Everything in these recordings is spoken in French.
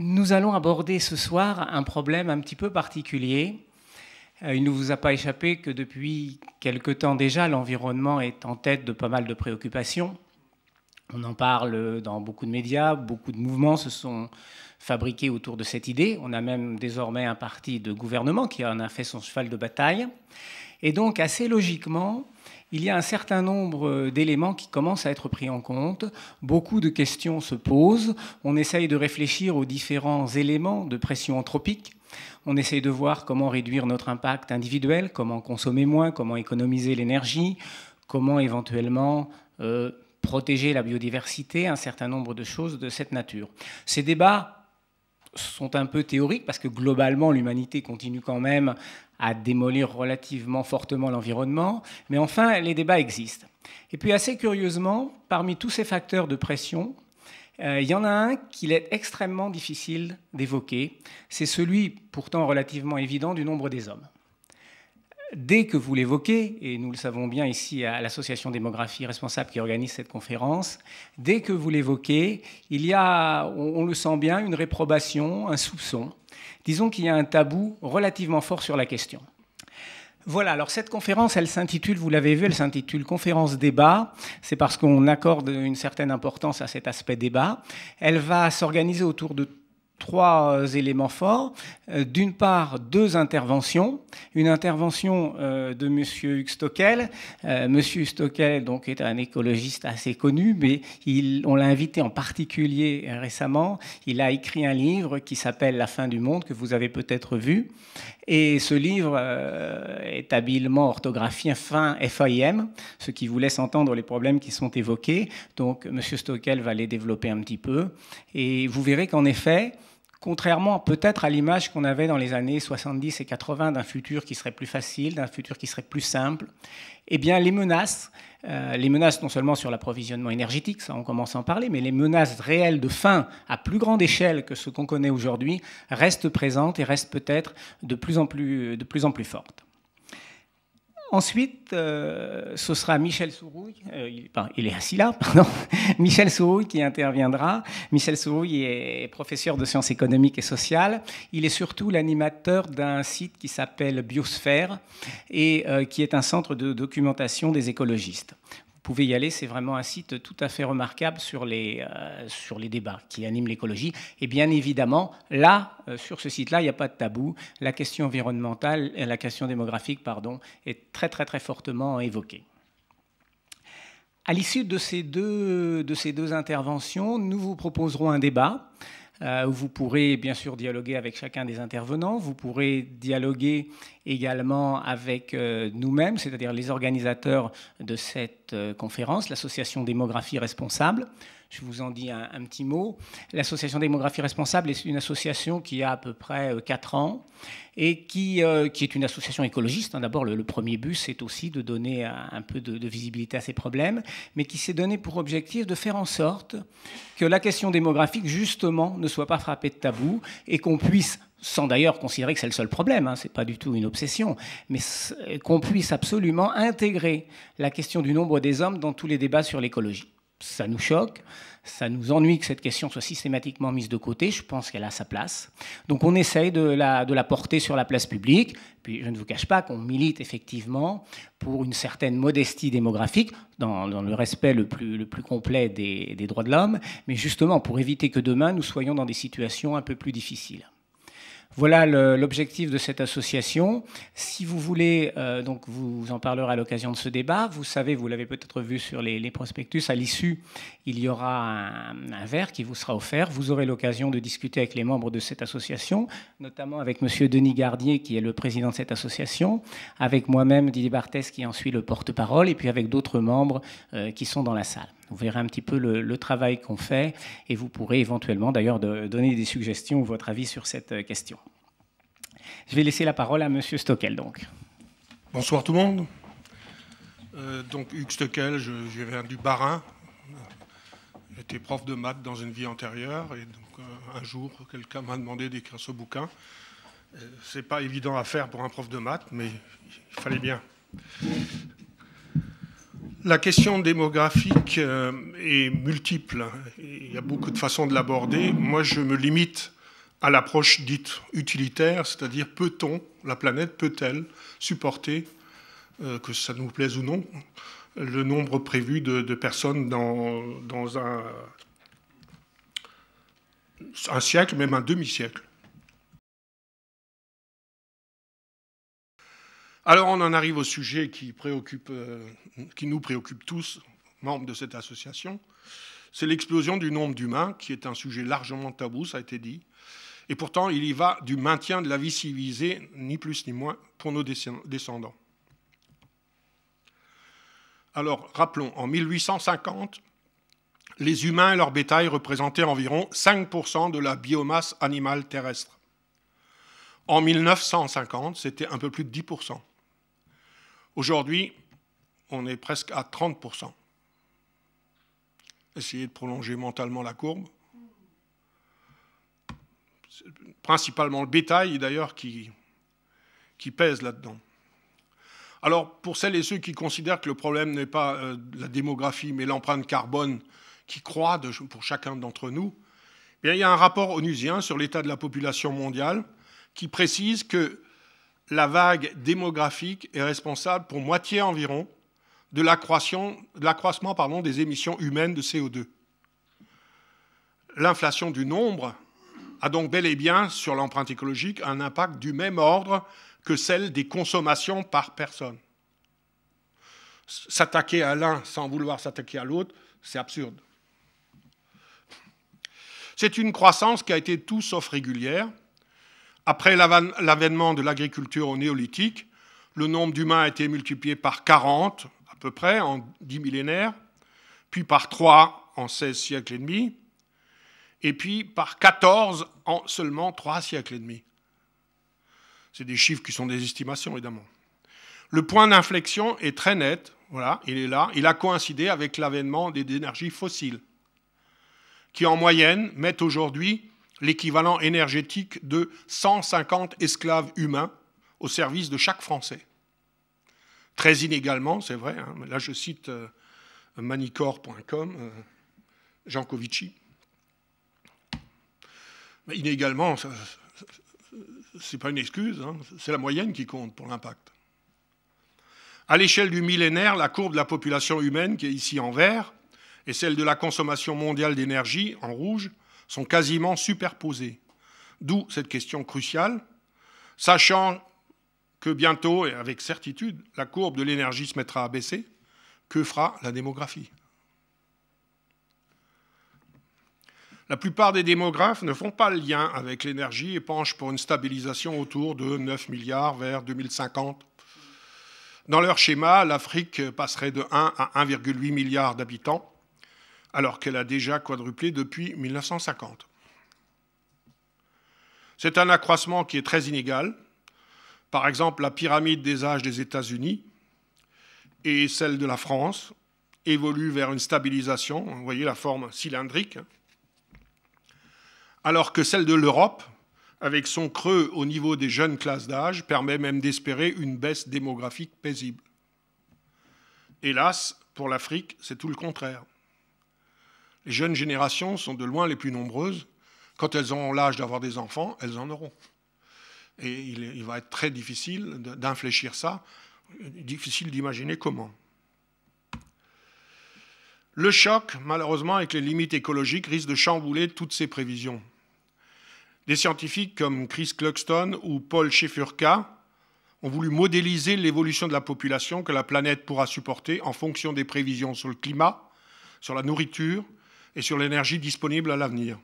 Nous allons aborder ce soir un problème un petit peu particulier. Euh, il ne vous a pas échappé que depuis quelque temps déjà, l'environnement est en tête de pas mal de préoccupations. On en parle dans beaucoup de médias, beaucoup de mouvements se sont fabriqués autour de cette idée. On a même désormais un parti de gouvernement qui en a fait son cheval de bataille. Et donc, assez logiquement, il y a un certain nombre euh, d'éléments qui commencent à être pris en compte. Beaucoup de questions se posent. On essaye de réfléchir aux différents éléments de pression anthropique on essaye de voir comment réduire notre impact individuel, comment consommer moins, comment économiser l'énergie, comment éventuellement euh, protéger la biodiversité, un certain nombre de choses de cette nature. Ces débats sont un peu théoriques parce que globalement l'humanité continue quand même à démolir relativement fortement l'environnement, mais enfin, les débats existent. Et puis, assez curieusement, parmi tous ces facteurs de pression, euh, il y en a un qu'il est extrêmement difficile d'évoquer, c'est celui pourtant relativement évident du nombre des hommes. Dès que vous l'évoquez, et nous le savons bien ici à l'association démographie responsable qui organise cette conférence, dès que vous l'évoquez, il y a, on le sent bien, une réprobation, un soupçon, disons qu'il y a un tabou relativement fort sur la question. Voilà, alors cette conférence, elle s'intitule, vous l'avez vu, elle s'intitule Conférence débat. C'est parce qu'on accorde une certaine importance à cet aspect débat. Elle va s'organiser autour de trois euh, éléments forts. Euh, d'une part, deux interventions. Une intervention euh, de M. Hugues Stockel. M. Stockel donc, est un écologiste assez connu, mais il, on l'a invité en particulier récemment. Il a écrit un livre qui s'appelle La fin du monde, que vous avez peut-être vu. Et ce livre est habilement orthographié fin F-A-I-M, ce qui vous laisse entendre les problèmes qui sont évoqués. Donc, M. Stockel va les développer un petit peu. Et vous verrez qu'en effet, Contrairement peut-être à l'image qu'on avait dans les années 70 et 80 d'un futur qui serait plus facile, d'un futur qui serait plus simple, eh bien les menaces, euh, les menaces non seulement sur l'approvisionnement énergétique, ça on commence à en parler, mais les menaces réelles de faim à plus grande échelle que ce qu'on connaît aujourd'hui restent présentes et restent peut-être de plus en plus, de plus, en plus fortes. Ensuite, euh, ce sera Michel Sourouille, euh, il, est assis là, pardon, Michel Sourouille qui interviendra. Michel Sourouille est professeur de sciences économiques et sociales. Il est surtout l'animateur d'un site qui s'appelle Biosphère et euh, qui est un centre de documentation des écologistes pouvez y aller. C'est vraiment un site tout à fait remarquable sur les, euh, sur les débats qui animent l'écologie. Et bien évidemment, là, euh, sur ce site-là, il n'y a pas de tabou. La question environnementale, euh, la question démographique, pardon, est très très très fortement évoquée. À l'issue de, ces deux, de ces deux interventions, nous vous proposerons un débat. Euh, vous pourrez bien sûr dialoguer avec chacun des intervenants, vous pourrez dialoguer également avec euh, nous-mêmes, c'est-à-dire les organisateurs de cette euh, conférence, l'association démographie responsable je vous en dis un, petit mot. L'association Démographie Responsable est une association qui a à peu près 4 euh, ans et qui, euh, qui est une association écologiste. Hein. D'abord, le, premier but, c'est aussi de donner un, peu de, visibilité à ces problèmes, mais qui s'est donné pour objectif de faire en sorte que la question démographique, justement, ne soit pas frappée de tabou et qu'on puisse sans d'ailleurs considérer que c'est le seul problème, hein, ce n'est pas du tout une obsession, mais qu'on puisse absolument intégrer la question du nombre des hommes dans tous les débats sur l'écologie ça nous choque, ça nous ennuie que cette question soit systématiquement mise de côté. Je pense qu'elle a sa place. Donc on essaye de la, porter sur la place publique. Puis je ne vous cache pas qu'on milite effectivement pour une certaine modestie démographique, dans, le respect le plus, complet des droits de l'homme, mais justement pour éviter que demain nous soyons dans des situations un peu plus difficiles. Voilà l'objectif de cette association. Si vous voulez, euh, donc vous, en parlerez à l'occasion de ce débat. Vous savez, vous l'avez peut-être vu sur les, prospectus, à l'issue, il y aura un, verre qui vous sera offert. Vous aurez l'occasion de discuter avec les membres de cette association, notamment avec Monsieur Denis Gardier, qui est le président de cette association, avec moi-même Didier Barthès, qui en suit le porte-parole, et puis avec d'autres membres euh, qui sont dans la salle. Vous verrez un petit peu le, travail qu'on fait et vous pourrez éventuellement d'ailleurs donner des suggestions ou votre avis sur cette euh, question. Je vais laisser la parole à Monsieur Stockel donc. Bonsoir tout le monde. Euh, donc Hugues Stockel, je, viens du Barin. J'étais prof de maths dans une vie antérieure et donc euh, un jour quelqu'un m'a demandé d'écrire ce bouquin. Ce C'est pas évident à faire pour un prof de maths, mais il fallait bien. La question démographique euh, est multiple. Hein. Il y a beaucoup de façons de l'aborder. Moi, je me limite à l'approche dite utilitaire, c'est-à-dire peut-on, la planète peut-elle supporter, euh, que ça nous plaise ou non, le nombre prévu de, personnes dans, un siècle, même un demi-siècle Alors on en arrive au sujet qui, préoccupe, euh, qui nous préoccupe tous, membres de cette association. C'est l'explosion du nombre d'humains, qui est un sujet largement tabou, ça a été dit. Et pourtant, il y va du maintien de la vie civilisée, ni plus ni moins, pour nos descendants. Alors, rappelons, en 1850, les humains et leur bétail représentaient environ 5% de la biomasse animale terrestre. En 1950, c'était un peu plus de 10%. Aujourd'hui, on est presque à 30%. Essayez de prolonger mentalement la courbe. Principalement le bétail, d'ailleurs, qui, pèse là-dedans. Alors, pour celles et ceux qui considèrent que le problème n'est pas euh, la démographie, mais l'empreinte carbone qui croît pour chacun d'entre nous, eh il y a un rapport onusien sur l'état de la population mondiale qui précise que la vague démographique est responsable pour moitié environ de l'accroissement des émissions humaines de CO2. L'inflation du nombre a donc bel et bien, sur l'empreinte écologique, un impact du même ordre que celle des consommations par personne. S'attaquer à l'un sans vouloir s'attaquer à l'autre, c'est absurde. C'est une croissance qui a été tout sauf régulière, après l'avènement de l'agriculture au néolithique, le nombre d'humains a été multiplié par 40 à peu près en 10 millénaires, puis par 3 en 16 siècles et demi, et puis par 14 en seulement 3 siècles et demi. C'est des chiffres qui sont des estimations, évidemment. Le point d'inflexion est très net, voilà, il est là, il a coïncidé avec l'avènement des énergies fossiles, qui en moyenne mettent aujourd'hui l'équivalent énergétique de 150 esclaves humains au service de chaque Français. Très inégalement, c'est vrai. Hein, là, je cite manicor.com, euh, euh Mais inégalement, ce n'est pas une excuse, hein, c'est la moyenne qui compte pour l'impact. À l'échelle du millénaire, la courbe de la population humaine, qui est ici en vert, et celle de la consommation mondiale d'énergie, en rouge, sont quasiment superposés. D'où cette question cruciale, sachant que bientôt, et avec certitude, la courbe de l'énergie se mettra à baisser, que fera la démographie La plupart des démographes ne font pas le lien avec l'énergie et penchent pour une stabilisation autour de 9 milliards vers 2050. Dans leur schéma, l'Afrique passerait de 1 à 1,8 milliard d'habitants alors qu'elle a déjà quadruplé depuis 1950. C'est un accroissement qui est très inégal. Par exemple, la pyramide des âges des États-Unis et celle de la France évoluent vers une stabilisation, vous voyez la forme cylindrique, alors que celle de l'Europe, avec son creux au niveau des jeunes classes d'âge, permet même d'espérer une baisse démographique paisible. Hélas, pour l'Afrique, c'est tout le contraire. Les jeunes générations sont de loin les plus nombreuses. Quand elles auront l'âge d'avoir des enfants, elles en auront. Et il, va être très difficile d'infléchir ça, difficile d'imaginer comment. Le choc, malheureusement, avec les limites écologiques, risque de chambouler toutes ces prévisions. Des scientifiques comme Chris Cluxton ou Paul Shefurka ont voulu modéliser l'évolution de la population que la planète pourra supporter en fonction des prévisions sur le climat, sur la nourriture, et sur l'énergie disponible à l'avenir.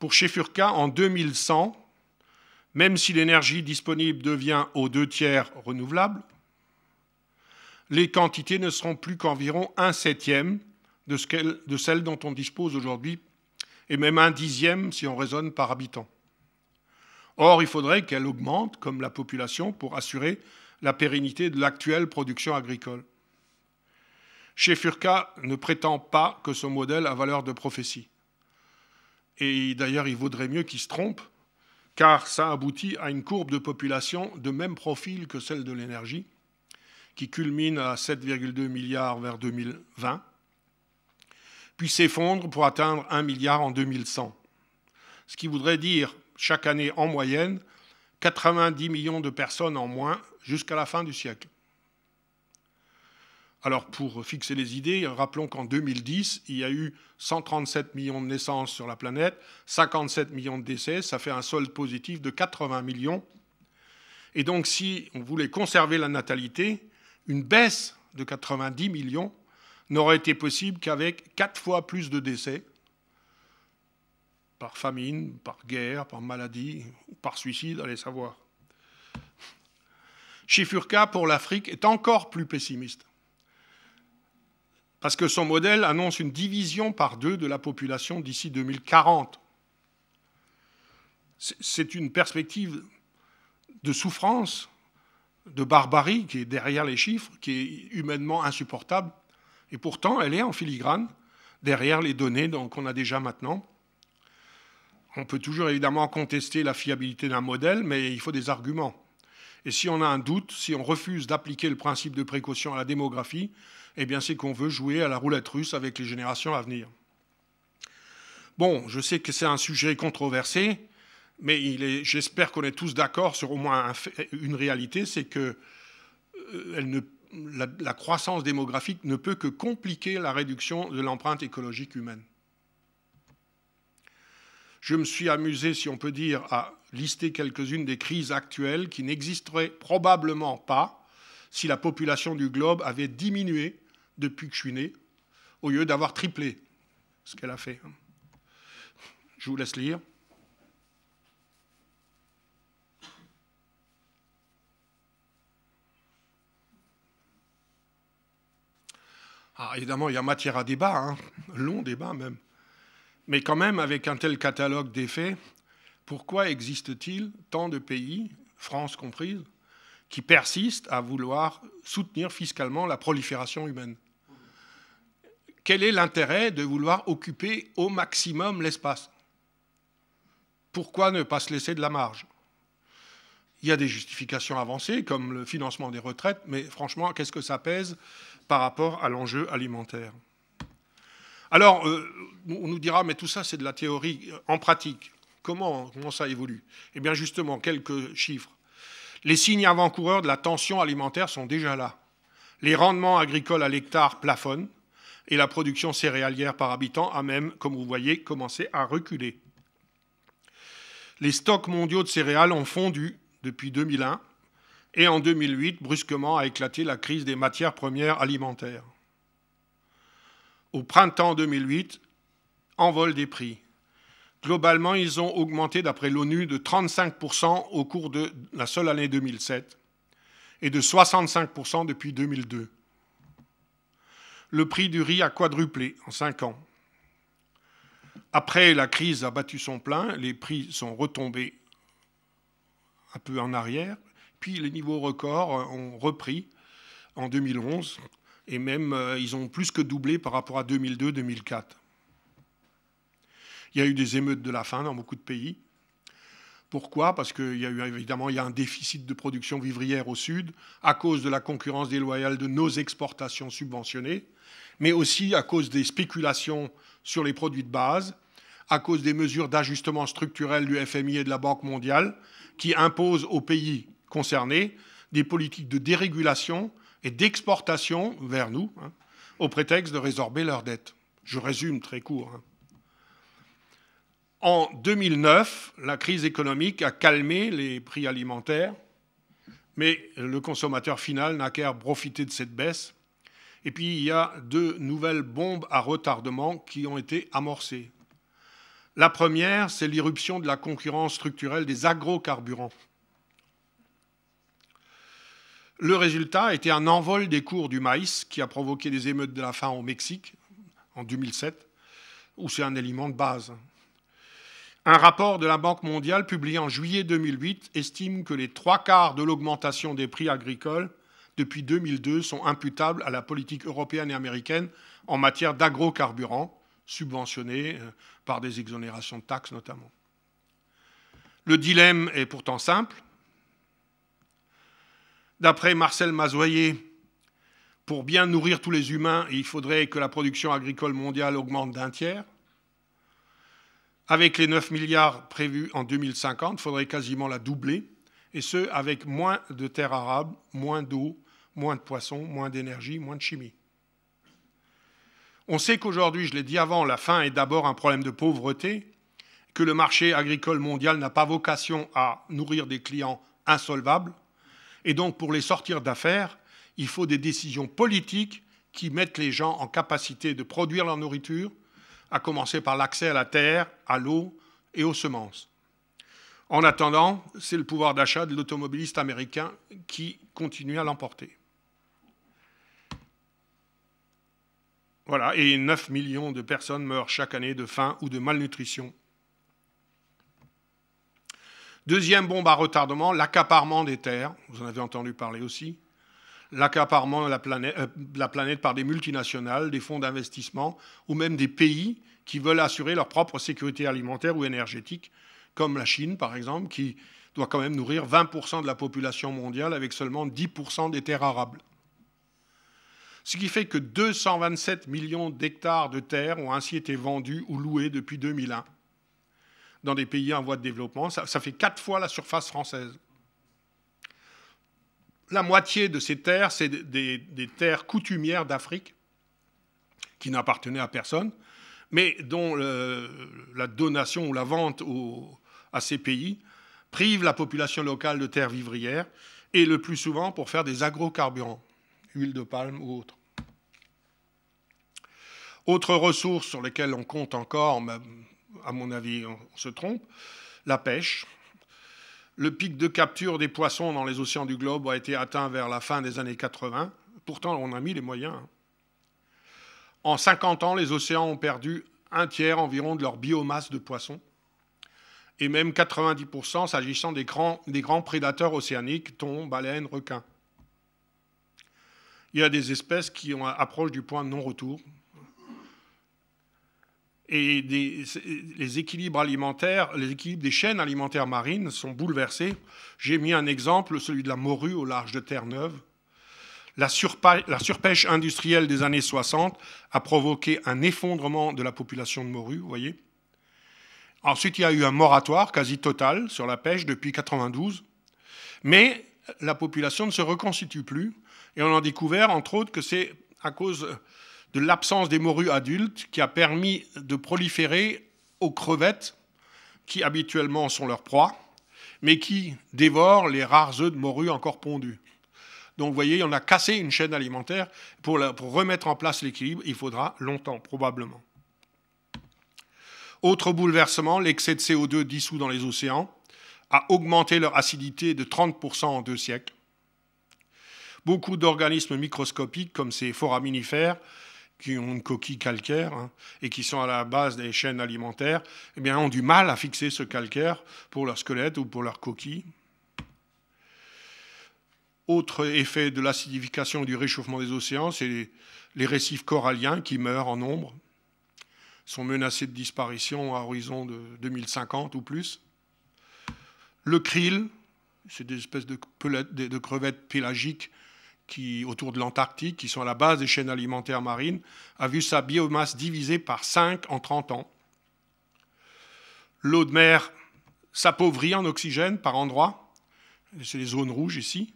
Pour chez en 2100, même si l'énergie disponible devient aux deux tiers renouvelable, les quantités ne seront plus qu'environ un septième de, ce de celles dont on dispose aujourd'hui, et même un dixième si on raisonne par habitant. Or, il faudrait qu'elle augmente comme la population pour assurer la pérennité de l'actuelle production agricole. Chez ne prétend pas que son modèle a valeur de prophétie. Et d'ailleurs, il vaudrait mieux qu'il se trompe, car ça aboutit à une courbe de population de même profil que celle de l'énergie, qui culmine à 7,2 milliards vers 2020, puis s'effondre pour atteindre 1 milliard en 2100. Ce qui voudrait dire, chaque année en moyenne, 90 millions de personnes en moins jusqu'à la fin du siècle. Alors pour fixer les idées, rappelons qu'en 2010, il y a eu 137 millions de naissances sur la planète, 57 millions de décès, ça fait un solde positif de 80 millions. Et donc si on voulait conserver la natalité, une baisse de 90 millions n'aurait été possible qu'avec 4 fois plus de décès par famine, par guerre, par maladie, ou par suicide, allez savoir. Chifurka pour l'Afrique est encore plus pessimiste parce que son modèle annonce une division par deux de la population d'ici 2040. C'est une perspective de souffrance, de barbarie qui est derrière les chiffres, qui est humainement insupportable. Et pourtant, elle est en filigrane derrière les données qu'on a déjà maintenant. On peut toujours évidemment contester la fiabilité d'un modèle, mais il faut des arguments. Et si on a un doute, si on refuse d'appliquer le principe de précaution à la démographie, eh bien c'est qu'on veut jouer à la roulette russe avec les générations à venir. Bon, je sais que c'est un sujet controversé, mais j'espère qu'on est tous d'accord sur au moins une réalité, c'est que euh, la croissance démographique ne peut que compliquer la réduction de l'empreinte écologique humaine. Je me suis amusé, si on peut dire, à lister quelques-unes des crises actuelles qui n'existeraient probablement pas si la population du globe avait diminué depuis que je suis né, au lieu d'avoir triplé ce qu'elle a fait. Je vous laisse lire. Ah, évidemment, il y a matière à débat, hein. long débat même. Mais quand même, avec un tel catalogue d'effets, pourquoi existe-t-il tant de pays, France comprise, qui persistent à vouloir soutenir fiscalement la prolifération humaine Quel est l'intérêt de vouloir occuper au maximum l'espace Pourquoi ne pas se laisser de la marge il y a des justifications avancées, comme le financement des retraites, mais franchement, qu'est-ce que ça pèse par rapport à l'enjeu alimentaire alors, euh, on nous dira, mais tout ça, c'est de la théorie euh, en pratique. Comment, comment ça évolue Eh bien, justement, quelques chiffres. Les signes avant-coureurs de la tension alimentaire sont déjà là. Les rendements agricoles à l'hectare plafonnent et la production céréalière par habitant a même, comme vous voyez, commencé à reculer. Les stocks mondiaux de céréales ont fondu depuis 2001 et en 2008, brusquement, a éclaté la crise des matières premières alimentaires au printemps 2008, envol des prix. Globalement, ils ont augmenté, d'après l'ONU, de 35% au cours de la seule année 2007 et de 65% depuis 2002. Le prix du riz a quadruplé en 5 ans. Après, la crise a battu son plein, les prix sont retombés un peu en arrière, puis les niveaux records ont repris en 2011 et même euh, ils ont plus que doublé par rapport à 2002-2004. Il y a eu des émeutes de la faim dans beaucoup de pays. Pourquoi Parce qu'il y a eu évidemment il un déficit de production vivrière au sud à cause de la concurrence déloyale de nos exportations subventionnées, mais aussi à cause des spéculations sur les produits de base, à cause des mesures d'ajustement structurel du FMI et de la Banque mondiale qui imposent aux pays concernés des politiques de dérégulation et d'exportation vers nous, hein, au prétexte de résorber leurs dettes. Je résume très court. Hein. En 2009, la crise économique a calmé les prix alimentaires, mais le consommateur final n'a qu'à profiter de cette baisse. Et puis, il y a deux nouvelles bombes à retardement qui ont été amorcées. La première, c'est l'irruption de la concurrence structurelle des agrocarburants. Le résultat a été un envol des cours du maïs qui a provoqué des émeutes de la faim au Mexique en 2007, où c'est un aliment de base. Un rapport de la Banque mondiale publié en juillet 2008 estime que les trois quarts de l'augmentation des prix agricoles depuis 2002 sont imputables à la politique européenne et américaine en matière d'agrocarburants, subventionnés euh, par des exonérations de taxes notamment. Le dilemme est pourtant simple. D'après Marcel Mazoyer, pour bien nourrir tous les humains, il faudrait que la production agricole mondiale augmente d'un tiers. Avec les 9 milliards prévus en 2050, il faudrait quasiment la doubler, et ce, avec moins de terres arables, moins d'eau, moins de poissons, moins d'énergie, moins de chimie. On sait qu'aujourd'hui, je l'ai dit avant, la faim est d'abord un problème de pauvreté, que le marché agricole mondial n'a pas vocation à nourrir des clients insolvables, et donc, pour les sortir d'affaires, il faut des décisions politiques qui mettent les gens en capacité de produire leur nourriture, à commencer par l'accès à la terre, à l'eau et aux semences. En attendant, c'est le pouvoir d'achat de l'automobiliste américain qui continue à l'emporter. Voilà, et 9 millions de personnes meurent chaque année de faim ou de malnutrition Deuxième bombe à retardement, l'accaparement des terres. Vous en avez entendu parler aussi. L'accaparement euh, de la planète, par des multinationales, des fonds d'investissement ou même des pays qui veulent assurer leur propre sécurité alimentaire ou énergétique, comme la Chine par exemple, qui doit quand même nourrir 20% de la population mondiale avec seulement 10% des terres arables. Ce qui fait que 227 millions d'hectares de terres ont ainsi été vendus ou loués depuis 2001 dans des pays en voie de développement. Ça, fait quatre fois la surface française. La moitié de ces terres, c'est des, terres coutumières d'Afrique qui n'appartenaient à personne, mais dont la donation ou la vente à ces pays prive la population locale de terres vivrières et le plus souvent pour faire des agrocarburants, huile de palme ou autre. Autre ressource sur lesquelles on compte encore, ben, à mon avis, on, se trompe. La pêche. Le pic de capture des poissons dans les océans du globe a été atteint vers la fin des années 80. Pourtant, on a mis les moyens. Hein. En 50 ans, les océans ont perdu un tiers environ de leur biomasse de poissons et même 90% s'agissant des grands, des grands prédateurs océaniques, thon, baleines, requins. Il y a des espèces qui ont, approchent du point de non-retour, et les équilibres alimentaires, les équilibres des chaînes alimentaires marines sont bouleversés. J'ai mis un exemple, celui de la morue au large de Terre-Neuve. La, la, surpêche industrielle des années 60 a provoqué un effondrement de la population de morue, vous voyez. Ensuite, il y a eu un moratoire quasi total sur la pêche depuis 92, mais la population ne se reconstitue plus et on a découvert, entre autres, que c'est à cause de l'absence des morues adultes qui a permis de proliférer aux crevettes qui habituellement sont leur proie, mais qui dévorent les rares œufs de morue encore pondus. Donc vous voyez, on a cassé une chaîne alimentaire. Pour, pour remettre en place l'équilibre, il faudra longtemps, probablement. Autre bouleversement, l'excès de CO2 dissous dans les océans a augmenté leur acidité de 30% en deux siècles. Beaucoup d'organismes microscopiques, comme ces foraminifères, qui ont une coquille calcaire hein, et qui sont à la base des chaînes alimentaires, eh bien, ont du mal à fixer ce calcaire pour leur squelette ou pour leur coquille. Autre effet de l'acidification et du réchauffement des océans, c'est les récifs coralliens qui meurent en nombre, sont menacés de disparition à horizon de 2050 ou plus. Le krill, c'est des espèces de, de crevettes pélagiques autour de l'Antarctique, qui sont à la base des chaînes alimentaires marines, a vu sa biomasse divisée par 5 en 30 ans. L'eau de mer s'appauvrit en oxygène par endroits, c'est les zones rouges ici,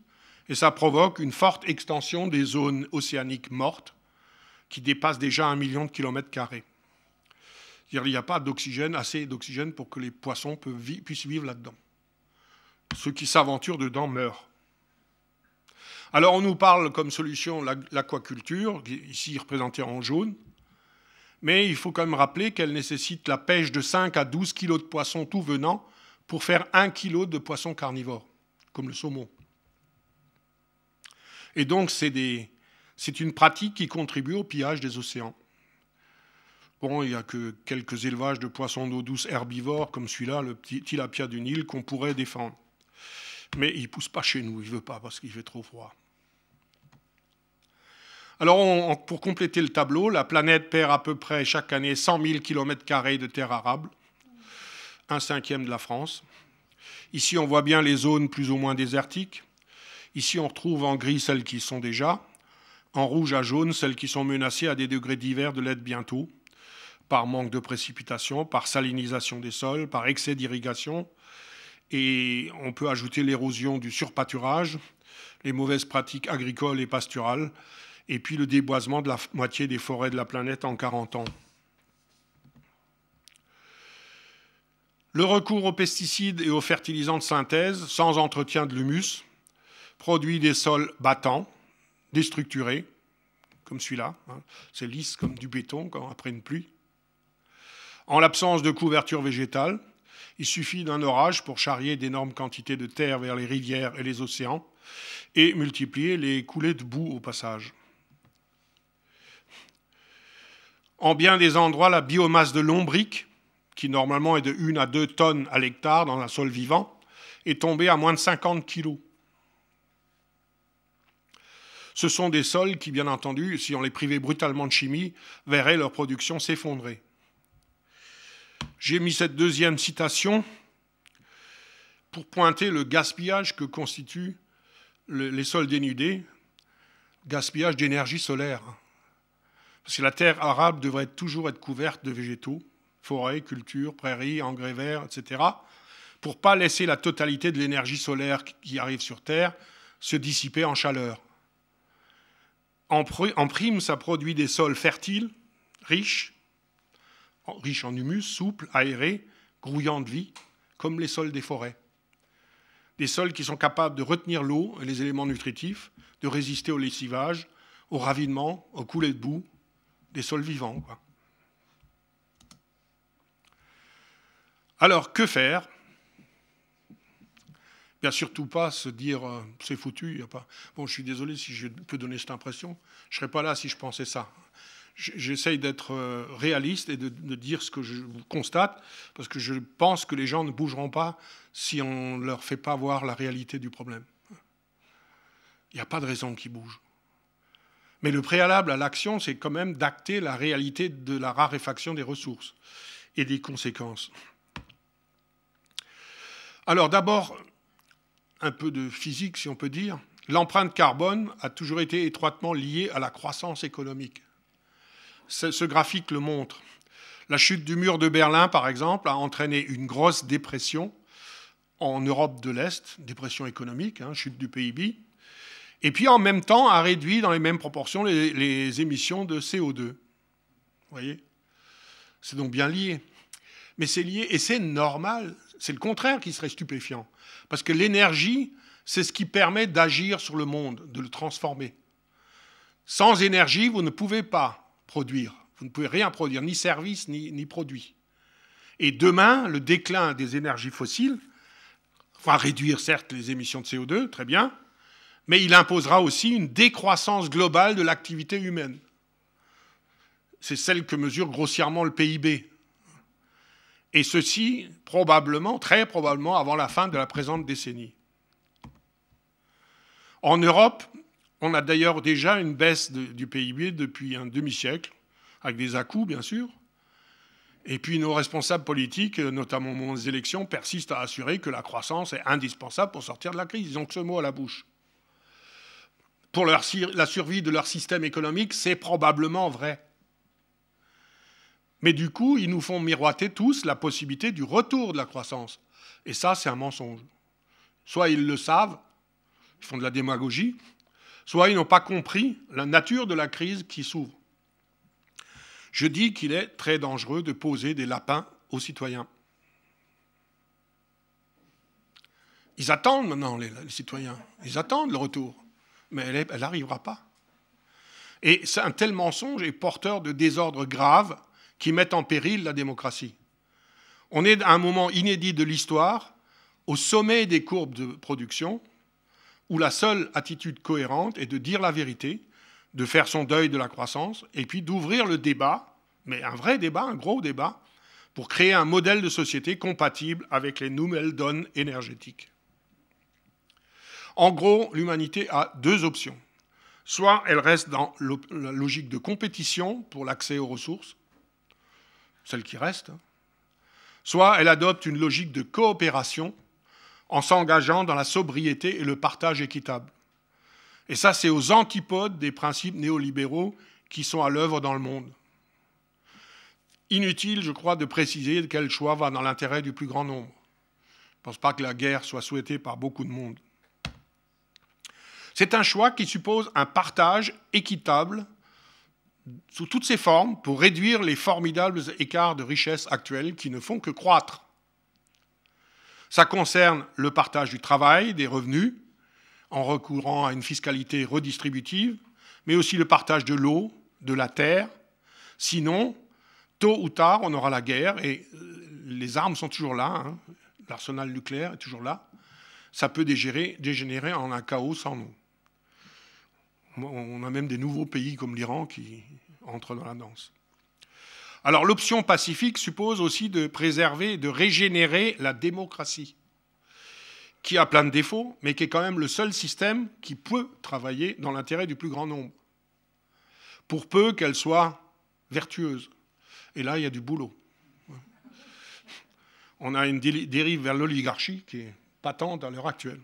et ça provoque une forte extension des zones océaniques mortes, qui dépassent déjà un million de kilomètres carrés. Il n'y a pas d'oxygène, assez d'oxygène pour que les poissons puissent vivre là-dedans. Ceux qui s'aventurent dedans meurent. Alors on nous parle comme solution l'aquaculture, ici représentée en jaune, mais il faut quand même rappeler qu'elle nécessite la pêche de 5 à 12 kilos de poissons tout venant pour faire 1 kilo de poissons carnivores, comme le saumon. Et donc c'est une pratique qui contribue au pillage des océans. Bon, il n'y a que quelques élevages de poissons d'eau douce herbivores, comme celui-là, le petit tilapia du Nil, qu'on pourrait défendre. Mais il ne pousse pas chez nous, il ne veut pas parce qu'il fait trop froid. Alors, pour compléter le tableau, la planète perd à peu près chaque année 100 000 km de terre arables, un cinquième de la France. Ici, on voit bien les zones plus ou moins désertiques. Ici, on retrouve en gris celles qui sont déjà, en rouge à jaune celles qui sont menacées à des degrés divers de l'aide bientôt, par manque de précipitation, par salinisation des sols, par excès d'irrigation. Et on peut ajouter l'érosion du surpâturage, les mauvaises pratiques agricoles et pasturales, et puis le déboisement de la moitié des forêts de la planète en 40 ans. Le recours aux pesticides et aux fertilisants de synthèse sans entretien de l'humus produit des sols battants, déstructurés, comme celui-là. Hein. C'est lisse comme du béton après une pluie. En l'absence de couverture végétale, il suffit d'un orage pour charrier d'énormes quantités de terre vers les rivières et les océans et multiplier les coulées de boue au passage. En bien des endroits, la biomasse de lombric, qui normalement est de 1 à 2 tonnes à l'hectare dans un sol vivant, est tombée à moins de 50 kilos. Ce sont des sols qui, bien entendu, si on les privait brutalement de chimie, verraient leur production s'effondrer. J'ai mis cette deuxième citation pour pointer le gaspillage que constituent les sols dénudés, gaspillage d'énergie solaire. Parce que la terre arable devrait toujours être couverte de végétaux, forêts, cultures, prairies, engrais verts, etc., pour ne pas laisser la totalité de l'énergie solaire qui arrive sur Terre se dissiper en chaleur. En, prime, ça produit des sols fertiles, riches, riches en humus, souples, aérés, grouillants de vie, comme les sols des forêts. Des sols qui sont capables de retenir l'eau et les éléments nutritifs, de résister au lessivage, au ravinement, aux coulées de boue, les sols vivants. Quoi. Alors, que faire Bien surtout pas se dire euh, c'est foutu. Y a pas... Bon, je suis désolé si je peux donner cette impression. Je ne serais pas là si je pensais ça. J'essaye d'être euh, réaliste et de, de, dire ce que je constate, parce que je pense que les gens ne bougeront pas si on ne leur fait pas voir la réalité du problème. Il n'y a pas de raison qu'ils bougent. Mais le préalable à l'action, c'est quand même d'acter la réalité de la raréfaction des ressources et des conséquences. Alors d'abord, un peu de physique, si on peut dire. L'empreinte carbone a toujours été étroitement liée à la croissance économique. Ce graphique le montre. La chute du mur de Berlin, par exemple, a entraîné une grosse dépression en Europe de l'Est, dépression économique, hein, chute du PIB, et puis en même temps a réduit dans les mêmes proportions les, émissions de CO2. Vous voyez C'est donc bien lié. Mais c'est lié et c'est normal. C'est le contraire qui serait stupéfiant. Parce que l'énergie, c'est ce qui permet d'agir sur le monde, de le transformer. Sans énergie, vous ne pouvez pas produire. Vous ne pouvez rien produire, ni service, ni, ni produit. Et demain, le déclin des énergies fossiles, va réduire certes les émissions de CO2, très bien, mais il imposera aussi une décroissance globale de l'activité humaine. C'est celle que mesure grossièrement le PIB. Et ceci probablement, très probablement, avant la fin de la présente décennie. En Europe, on a d'ailleurs déjà une baisse du PIB depuis un demi-siècle, avec des à bien sûr. Et puis nos responsables politiques, notamment des élections, persistent à assurer que la croissance est indispensable pour sortir de la crise. Ils ont que ce mot à la bouche pour la survie de leur système économique, c'est probablement vrai. Mais du coup, ils nous font miroiter tous la possibilité du retour de la croissance. Et ça, c'est un mensonge. Soit ils le savent, ils font de la démagogie, soit ils n'ont pas compris la nature de la crise qui s'ouvre. Je dis qu'il est très dangereux de poser des lapins aux citoyens. Ils attendent maintenant, les citoyens. Ils attendent le retour mais elle n'arrivera pas. Et c'est un tel mensonge est porteur de désordres graves qui mettent en péril la démocratie. On est à un moment inédit de l'histoire, au sommet des courbes de production, où la seule attitude cohérente est de dire la vérité, de faire son deuil de la croissance, et puis d'ouvrir le débat, mais un vrai débat, un gros débat, pour créer un modèle de société compatible avec les nouvelles donnes énergétiques. En gros, l'humanité a deux options. Soit elle reste dans la logique de compétition pour l'accès aux ressources, celle qui reste, hein. soit elle adopte une logique de coopération en s'engageant dans la sobriété et le partage équitable. Et ça, c'est aux antipodes des principes néolibéraux qui sont à l'œuvre dans le monde. Inutile, je crois, de préciser quel choix va dans l'intérêt du plus grand nombre. Je ne pense pas que la guerre soit souhaitée par beaucoup de monde. C'est un choix qui suppose un partage équitable sous toutes ses formes pour réduire les formidables écarts de richesse actuels qui ne font que croître. Ça concerne le partage du travail, des revenus, en recourant à une fiscalité redistributive, mais aussi le partage de l'eau, de la terre. Sinon, tôt ou tard, on aura la guerre et euh, les armes sont toujours là. Hein. L'arsenal nucléaire est toujours là. Ça peut dégérer, dégénérer en un chaos sans nous. On a même des nouveaux pays comme l'Iran qui entrent dans la danse. Alors l'option pacifique suppose aussi de préserver, de régénérer la démocratie, qui a plein de défauts, mais qui est quand même le seul système qui peut travailler dans l'intérêt du plus grand nombre, pour peu qu'elle soit vertueuse. Et là, il y a du boulot. On a une dérive vers l'oligarchie qui est patente à l'heure actuelle.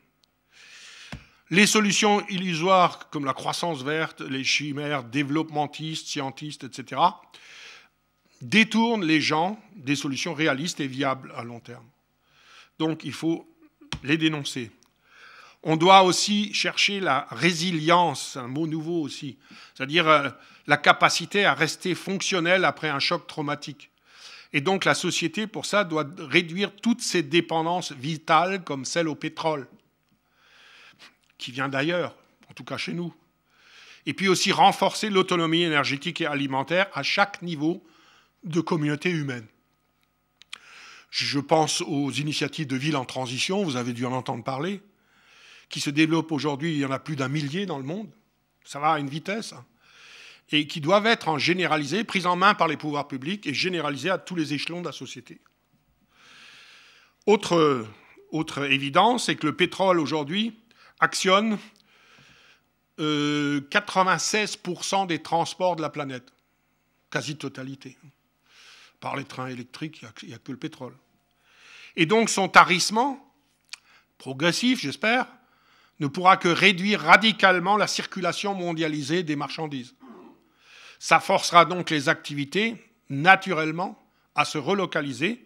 Les solutions illusoires comme la croissance verte, les chimères développementistes, scientistes, etc., détournent les gens des solutions réalistes et viables à long terme. Donc il faut les dénoncer. On doit aussi chercher la résilience, un mot nouveau aussi, c'est-à-dire euh, la capacité à rester fonctionnel après un choc traumatique. Et donc la société, pour ça, doit réduire toutes ses dépendances vitales comme celle au pétrole qui vient d'ailleurs, en tout cas chez nous. Et puis aussi renforcer l'autonomie énergétique et alimentaire à chaque niveau de communauté humaine. Je pense aux initiatives de villes en transition, vous avez dû en entendre parler, qui se développent aujourd'hui, il y en a plus d'un millier dans le monde, ça va à une vitesse, hein. et qui doivent être en généralisées, prises en main par les pouvoirs publics et généralisées à tous les échelons de la société. Autre, autre évidence, c'est que le pétrole aujourd'hui actionne 96% euh, des transports de la planète, quasi-totalité. Par les trains électriques, il n'y a, que le pétrole. Et donc son tarissement, progressif j'espère, ne pourra que réduire radicalement la circulation mondialisée des marchandises. Ça forcera donc les activités, naturellement, à se relocaliser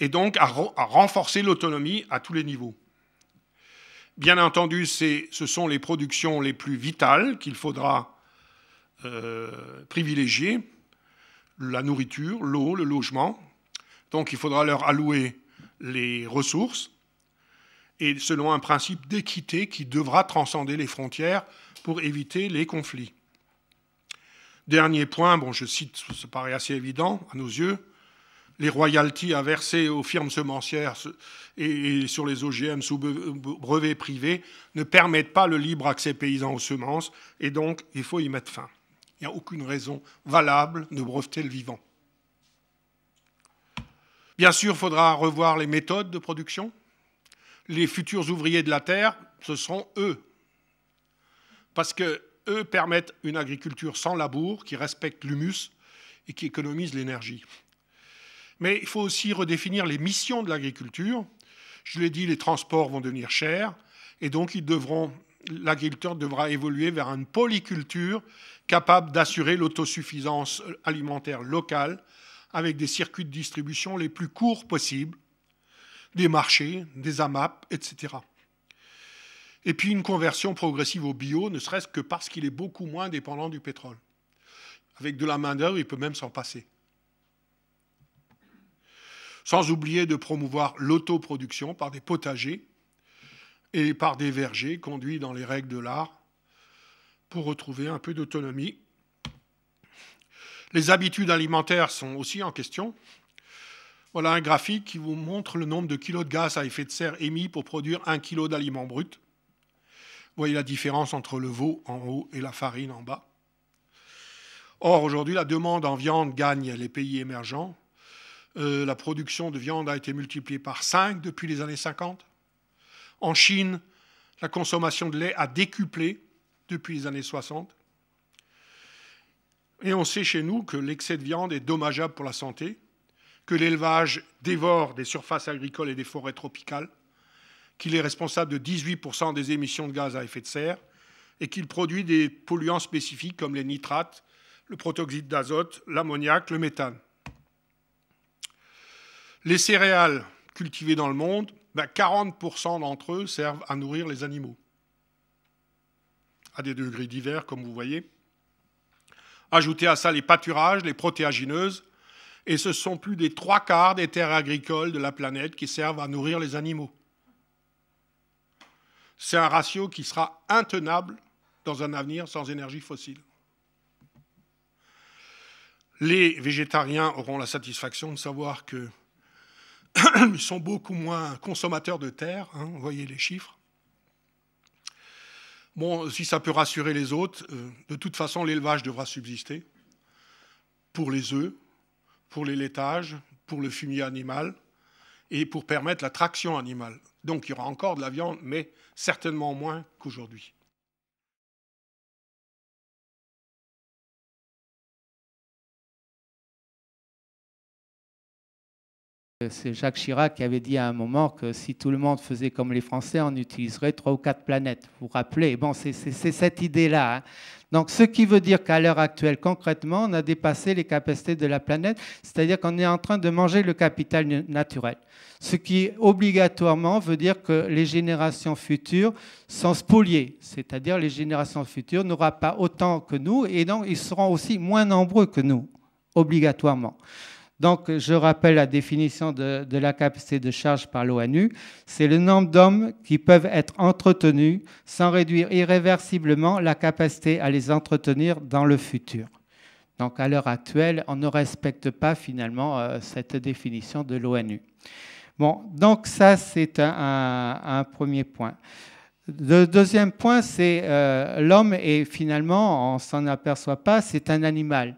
et donc à renforcer l'autonomie à tous les niveaux. Bien entendu, ce sont les productions les plus vitales qu'il faudra euh, privilégier, la nourriture, l'eau, le logement. Donc il faudra leur allouer les ressources et selon un principe d'équité qui devra transcender les frontières pour éviter les conflits. Dernier point, bon, je cite, ça paraît assez évident à nos yeux, les royalties à verser aux firmes semencières et sur les OGM sous brevet privé ne permettent pas le libre accès paysan aux semences, et donc il faut y mettre fin. Il n'y a aucune raison valable de breveter le vivant. Bien sûr, il faudra revoir les méthodes de production. Les futurs ouvriers de la terre, ce seront eux. Parce que eux permettent une agriculture sans labour, qui respecte l'humus et qui économise l'énergie. Mais il faut aussi redéfinir les missions de l'agriculture. Je l'ai dit, les transports vont devenir chers et donc l'agriculteur devra évoluer vers une polyculture capable d'assurer l'autosuffisance alimentaire locale avec des circuits de distribution les plus courts possibles, des marchés, des AMAP, etc. Et puis une conversion progressive au bio, ne serait-ce que parce qu'il est beaucoup moins dépendant du pétrole. Avec de la main-d'œuvre, il peut même s'en passer sans oublier de promouvoir l'autoproduction par des potagers et par des vergers conduits dans les règles de l'art pour retrouver un peu d'autonomie. Les habitudes alimentaires sont aussi en question. Voilà un graphique qui vous montre le nombre de kilos de gaz à effet de serre émis pour produire un kilo d'aliments bruts. Vous voyez la différence entre le veau en haut et la farine en bas. Or, aujourd'hui, la demande en viande gagne les pays émergents euh, la production de viande a été multipliée par 5 depuis les années 50. En Chine, la consommation de lait a décuplé depuis les années 60. Et on sait chez nous que l'excès de viande est dommageable pour la santé, que l'élevage dévore des surfaces agricoles et des forêts tropicales, qu'il est responsable de 18% des émissions de gaz à effet de serre et qu'il produit des polluants spécifiques comme les nitrates, le protoxyde d'azote, l'ammoniac, le méthane. Les céréales cultivées dans le monde, 40% ben, d'entre eux servent à nourrir les animaux, à des degrés divers, comme vous voyez. Ajoutez à ça les pâturages, les protéagineuses, et ce sont plus des trois quarts des terres agricoles de la planète qui servent à nourrir les animaux. C'est un ratio qui sera intenable dans un avenir sans énergie fossile. Les végétariens auront la satisfaction de savoir que ils sont beaucoup moins consommateurs de terre, hein, vous voyez les chiffres. Bon, si ça peut rassurer les autres, euh, de toute façon, l'élevage devra subsister pour les œufs, pour les laitages, pour le fumier animal et pour permettre la traction animale. Donc il y aura encore de la viande, mais certainement moins qu'aujourd'hui. Euh, c'est Jacques Chirac qui avait dit à un moment que si tout le monde faisait comme les Français, on utiliserait trois ou quatre planètes. Vous vous rappelez Bon, c'est cette idée-là. Hein. Donc, ce qui veut dire qu'à l'heure actuelle, concrètement, on a dépassé les capacités de la planète, c'est-à-dire qu'on est en train de manger le capital naturel. Ce qui, obligatoirement, veut dire que les générations futures sont spoliées, c'est-à-dire les générations futures n'auront pas autant que nous, et donc ils seront aussi moins nombreux que nous, obligatoirement. Donc, je rappelle la définition de, la capacité de charge par l'ONU. C'est le nombre d'hommes qui peuvent être entretenus sans réduire irréversiblement la capacité à les entretenir dans le futur. Donc, à l'heure actuelle, on ne respecte pas finalement euh, cette définition de l'ONU. Bon, donc ça, c'est un, premier point. Le deuxième point, c'est euh, l'homme et finalement, on ne s'en aperçoit pas, c'est un animal.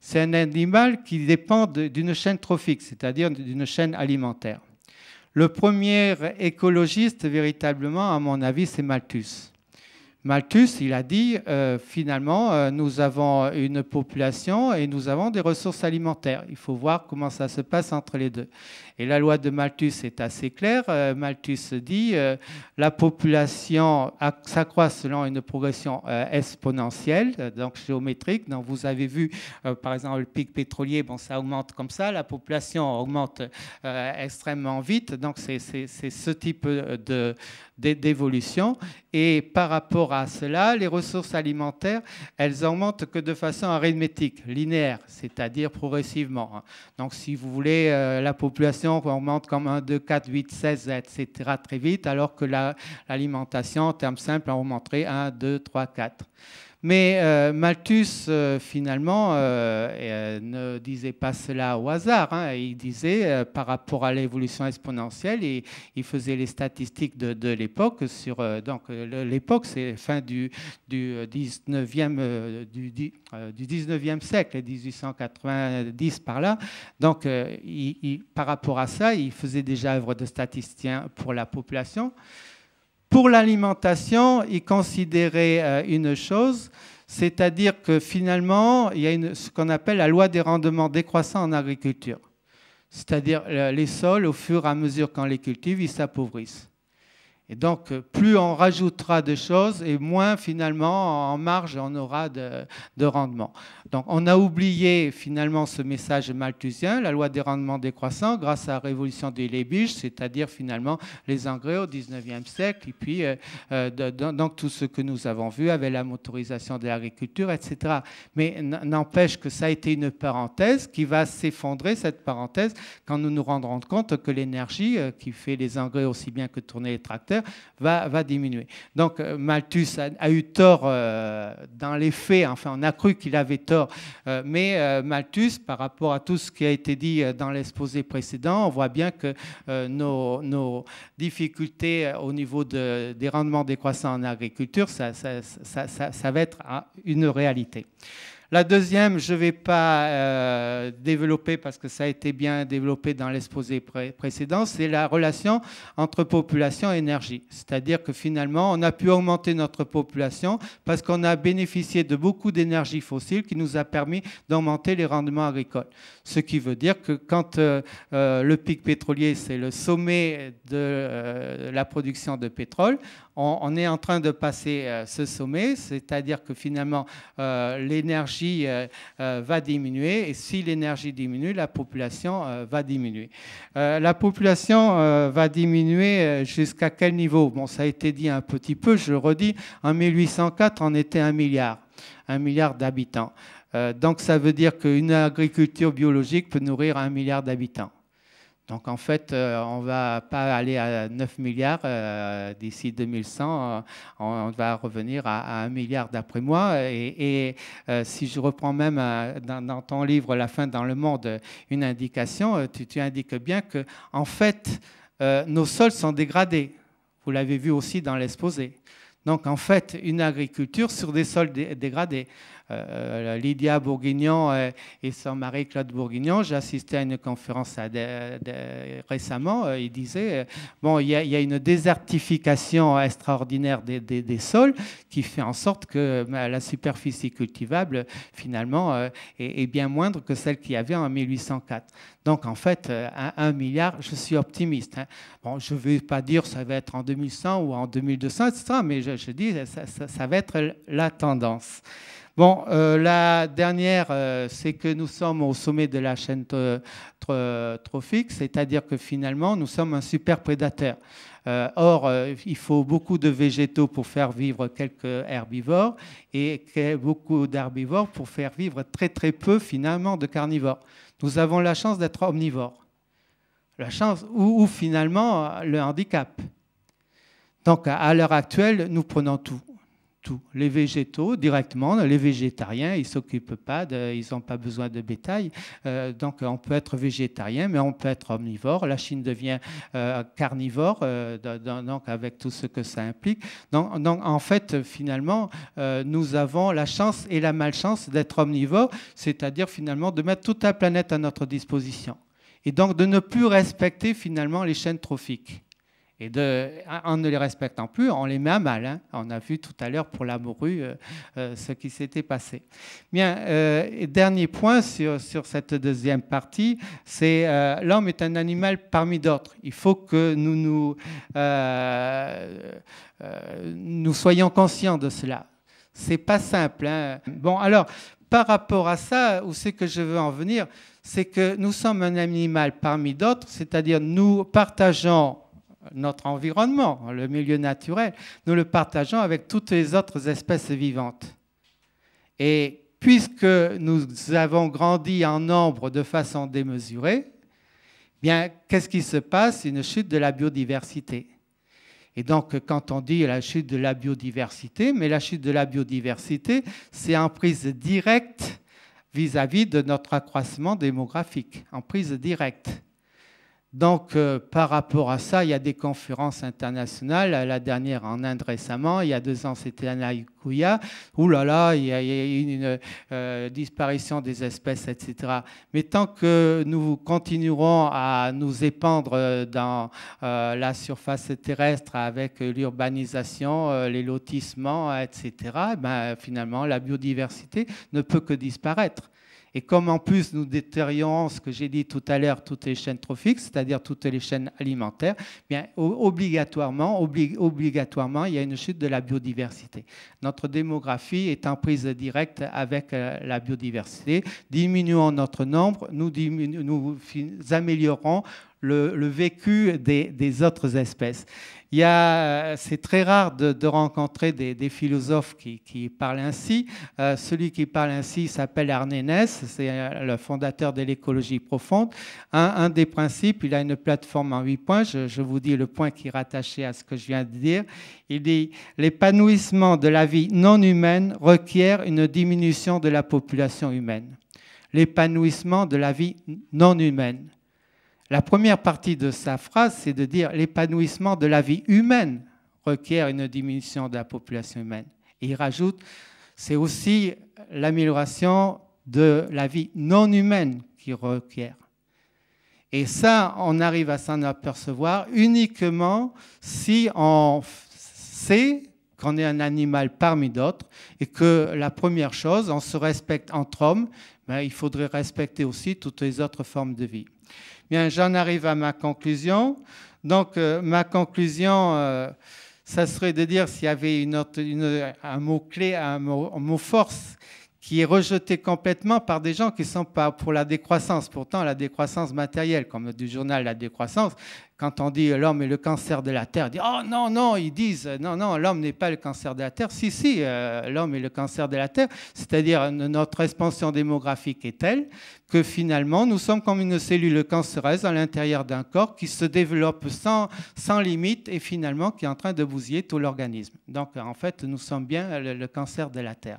C'est un animal qui dépend d'une chaîne trophique, c'est-à-dire d'une chaîne alimentaire. Le premier écologiste, véritablement, à mon avis, c'est Malthus. Malthus, il a dit euh, finalement, euh, nous avons une population et nous avons des ressources alimentaires. Il faut voir comment ça se passe entre les deux. Et la loi de Malthus est assez claire. Euh, Malthus dit la population s'accroît selon une progression exponentielle, donc géométrique. Donc vous avez vu, par exemple, le pic pétrolier, bon, ça augmente comme ça. La population augmente extrêmement vite. Donc c'est ce type de, d'évolution. Et par rapport à cela, les ressources alimentaires, elles augmentent que de façon arithmétique, linéaire, c'est-à-dire progressivement. Hein. Donc si vous voulez, euh, la population augmente comme 1, 2, 4, 8, 16, etc. très vite, alors que l'alimentation, en termes simples, augmenterait 1, 2, 3, 4. Mais euh, Malthus, euh, finalement, euh, ne disait pas cela au hasard. Hein. Il disait, par rapport à l'évolution exponentielle, et, il faisait les statistiques de, l'époque. donc, l'époque, c'est fin du, 19e, du, 19e siècle, 1890 par là. Donc, par rapport à ça, il faisait déjà œuvre de statisticien pour la population. Pour l'alimentation, il considérait euh, une chose, c'est-à-dire que finalement, il y a ce qu'on appelle la loi des rendements décroissants en agriculture. C'est-à-dire les sols, au fur et à mesure qu'on les cultive, ils s'appauvrissent. Et donc, euh, plus on rajoutera de choses et moins, finalement, en marge, on aura de, rendement. Donc, on a oublié, finalement, ce message malthusien, la loi des rendements décroissants, grâce à la révolution des Lébiges, c'est-à-dire, finalement, les engrais au 19e siècle, et puis, euh, euh, donc, tout ce que nous avons vu avec la motorisation de l'agriculture, etc. Mais n'empêche que ça a été une parenthèse qui va s'effondrer, cette parenthèse, quand nous nous rendrons compte que l'énergie qui fait les engrais aussi bien que tourner les tracteurs, va, diminuer. Donc euh, Malthus a, eu tort euh, dans les faits, enfin on a cru qu'il avait tort, euh, mais Malthus, par rapport à tout ce qui a été dit dans l'exposé précédent, on voit bien que nos, difficultés au niveau des rendements décroissants en agriculture, ça va être une réalité. La deuxième, je ne vais pas euh, développer parce que ça a été bien développé dans l'exposé précédent, c'est la relation entre population et énergie. C'est-à-dire que finalement, on a pu augmenter notre population parce qu'on a bénéficié de beaucoup d'énergie fossile qui nous a permis d'augmenter les rendements agricoles. Ce qui veut dire que quand euh, euh, le pic pétrolier, c'est le sommet de la production de pétrole, on, est en train de passer euh, ce sommet, c'est-à-dire que finalement euh, l'énergie euh, va diminuer et si l'énergie diminue, la population va diminuer. la population va diminuer jusqu'à quel niveau Bon, ça a été dit un petit peu, je le redis, en 1804, on était un milliard, un milliard d'habitants. donc ça veut dire qu'une agriculture biologique peut nourrir un milliard d'habitants. Donc en fait, euh, on ne va pas aller à 9 milliards euh, d'ici 2100, euh, on, va revenir à, 1 milliard d'après moi. Et, si je reprends même dans, ton livre La fin dans le monde, une indication, tu, tu indiques bien que en fait, nos sols sont dégradés. Vous l'avez vu aussi dans l'exposé. Donc en fait, une agriculture sur des sols dégradés. Euh, euh, Lydia Bourguignon et, son mari Claude Bourguignon. J'ai assisté à une conférence récemment. Euh, il disait bon, il y, a, une désertification extraordinaire des, des, sols qui fait en sorte que bah, la superficie cultivable finalement est, bien moindre que celle qu'il y avait en 1804. Donc en fait, à 1 milliard, je suis optimiste. Hein. Bon, je ne vais pas dire ça va être en 2100 ou en 2200, etc., mais je, dis ça va être la tendance. Bon, euh, la dernière, euh, c'est que nous sommes au sommet de la chaîne trophique, c'est-à-dire que finalement, nous sommes un super prédateur. Euh, or, il faut beaucoup de végétaux pour faire vivre quelques herbivores et beaucoup d'herbivores pour faire vivre très très peu finalement de carnivores. Nous avons la chance d'être omnivores. La chance ou finalement le handicap. Donc à l'heure actuelle, nous prenons tout. Les végétaux, directement, les végétariens, ils s'occupent pas, ils n'ont pas besoin de bétail. Euh, donc on peut être végétarien, mais on peut être omnivore. La Chine devient euh, carnivore, euh, donc avec tout ce que ça implique. Donc, donc en fait, finalement, nous avons la chance et la malchance d'être omnivore, c'est-à-dire finalement de mettre toute la planète à notre disposition. Et donc de ne plus respecter finalement les chaînes trophiques. Et de, en ne les respectant plus, on les met à mal. Hein. On a vu tout à l'heure pour la morue euh, euh, ce qui s'était passé. Bien, euh, dernier point sur, sur, cette deuxième partie, c'est l'homme est un animal parmi d'autres. Il faut que nous nous, nous soyons conscients de cela. C'est pas simple. Hein. Bon, alors, par rapport à ça, où c'est que je veux en venir, c'est que nous sommes un animal parmi d'autres, c'est-à-dire nous partageons notre environnement, le milieu naturel, nous le partageons avec toutes les autres espèces vivantes. Et puisque nous avons grandi en nombre de façon démesurée, bien, qu'est-ce qui se passe Une chute de la biodiversité. Et donc, quand on dit la chute de la biodiversité, mais la chute de la biodiversité, c'est en prise directe vis-à-vis -vis de notre accroissement démographique, en prise directe. Donc, euh, par rapport à ça, il y a des conférences internationales. La dernière en Inde récemment, il y a deux ans, c'était à Nagoya. Ouh là là, il y a, eu une euh, disparition des espèces, etc. Mais tant que nous continuerons à nous épandre euh, dans la surface terrestre avec l'urbanisation, les lotissements, etc., ben, finalement, la biodiversité ne peut que disparaître. Et comme en plus nous détériorons ce que j'ai dit tout à l'heure, toutes les chaînes trophiques, c'est-à-dire toutes les chaînes alimentaires, bien obligatoirement, obligatoirement, il y a une chute de la biodiversité. Notre démographie est en prise directe avec euh, la biodiversité. Diminuons notre nombre, nous, nous améliorons le, vécu des, des autres espèces. Euh, c'est très rare de, rencontrer des, philosophes qui, parlent ainsi. Euh, celui qui parle ainsi s'appelle Arne Ness, c'est euh, le fondateur de l'écologie profonde. Un, des principes, il a une plateforme en huit points, je, je vous dis le point qui est rattaché à ce que je viens de dire. Il dit L'épanouissement de la vie non humaine requiert une diminution de la population humaine. L'épanouissement de la vie non humaine. La première partie de sa phrase, c'est de dire l'épanouissement de la vie humaine requiert une diminution de la population humaine. Et il rajoute, c'est aussi l'amélioration de la vie non humaine qui requiert. Et ça, on arrive à s'en apercevoir uniquement si on sait qu'on est un animal parmi d'autres et que la première chose, on se respecte entre hommes, mais il faudrait respecter aussi toutes les autres formes de vie. Bien, j'en arrive à ma conclusion. Donc, euh, ma conclusion, euh, ça serait de dire s'il y avait un mot-clé, un mot force qui est rejeté complètement par des gens qui sont pas pour la décroissance. Pourtant, la décroissance matérielle, comme du journal La décroissance, quand on dit euh, l'homme est le cancer de la Terre, dit oh non, non, ils disent non, non, l'homme n'est pas le cancer de la Terre. Si, si, euh, l'homme est le cancer de la Terre. C'est-à-dire euh, notre expansion démographique est telle que finalement nous sommes comme une cellule cancéreuse à l'intérieur d'un corps qui se développe sans, sans limite et finalement qui est en train de bousiller tout l'organisme. Donc en fait, nous sommes bien le cancer de la Terre.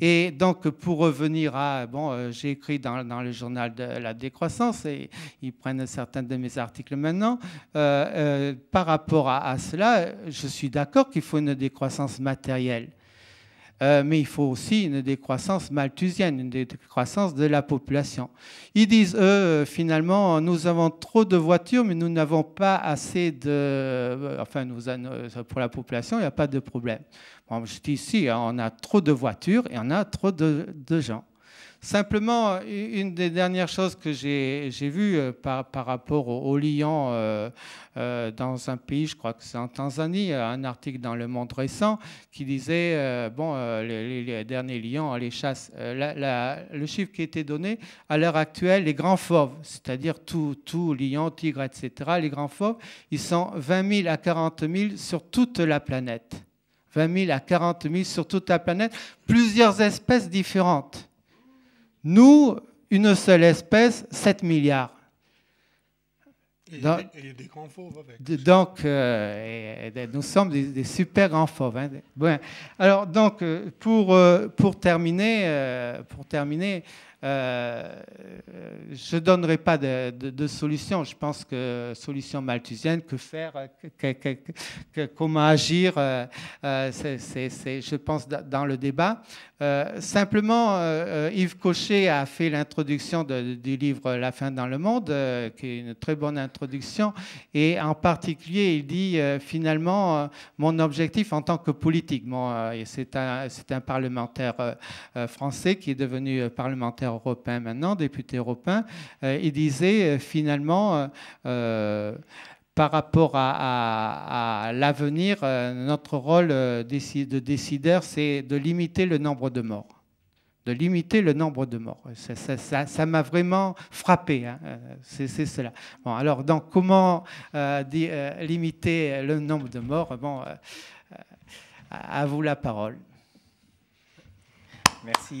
Et donc, pour revenir à, bon, euh, j'ai écrit dans, le journal de la décroissance, et ils prennent certains de mes articles maintenant, euh, euh, par rapport à, cela, je suis d'accord qu'il faut une décroissance matérielle. Euh, mais il faut aussi une décroissance malthusienne, une décroissance de la population. Ils disent, eux, euh, finalement, nous avons trop de voitures, mais nous n'avons pas assez de... Euh, enfin, pour la population, il n'y a pas de problème. je dis, si, on a trop de voitures et on a trop de gens. Simplement, euh, une des dernières choses que j'ai vues euh, par, rapport aux, lions euh, dans un pays, je crois que c'est en Tanzanie, un article dans Le Monde récent qui disait, bon, les, derniers lions, les le chiffre qui était donné, à l'heure actuelle, les grands fauves, c'est-à-dire tout, tout lion, etc., les grands fauves, ils sont 20 000 à 40 000 sur toute la planète. 20 000 à 40 000 sur toute la planète, plusieurs espèces différentes. Nous, une seule espèce, 7 milliards. Donc, des grands Donc, euh, nous sommes des, super grands fauves. Hein. Alors, donc, euh, pour, euh, pour terminer, pour terminer je ne donnerai pas de, solution. Je pense que solution malthusienne, que faire, comment agir, c'est, je pense, dans le débat. Euh, simplement, euh, euh, Yves Cochet a fait l'introduction du livre La fin dans le monde, qui est une très bonne introduction. Et en particulier, il dit finalement, mon objectif en tant que politique, c'est un, un, parlementaire français qui est devenu parlementaire européen maintenant, député européen, il disait finalement par rapport à, l'avenir, euh, notre rôle euh, de décideur, c'est de limiter le nombre de morts. De limiter le nombre de morts. Ça m'a vraiment frappé. Hein. Euh, c'est cela. Bon, alors, donc, comment limiter le nombre de morts Bon, à vous la parole. Merci.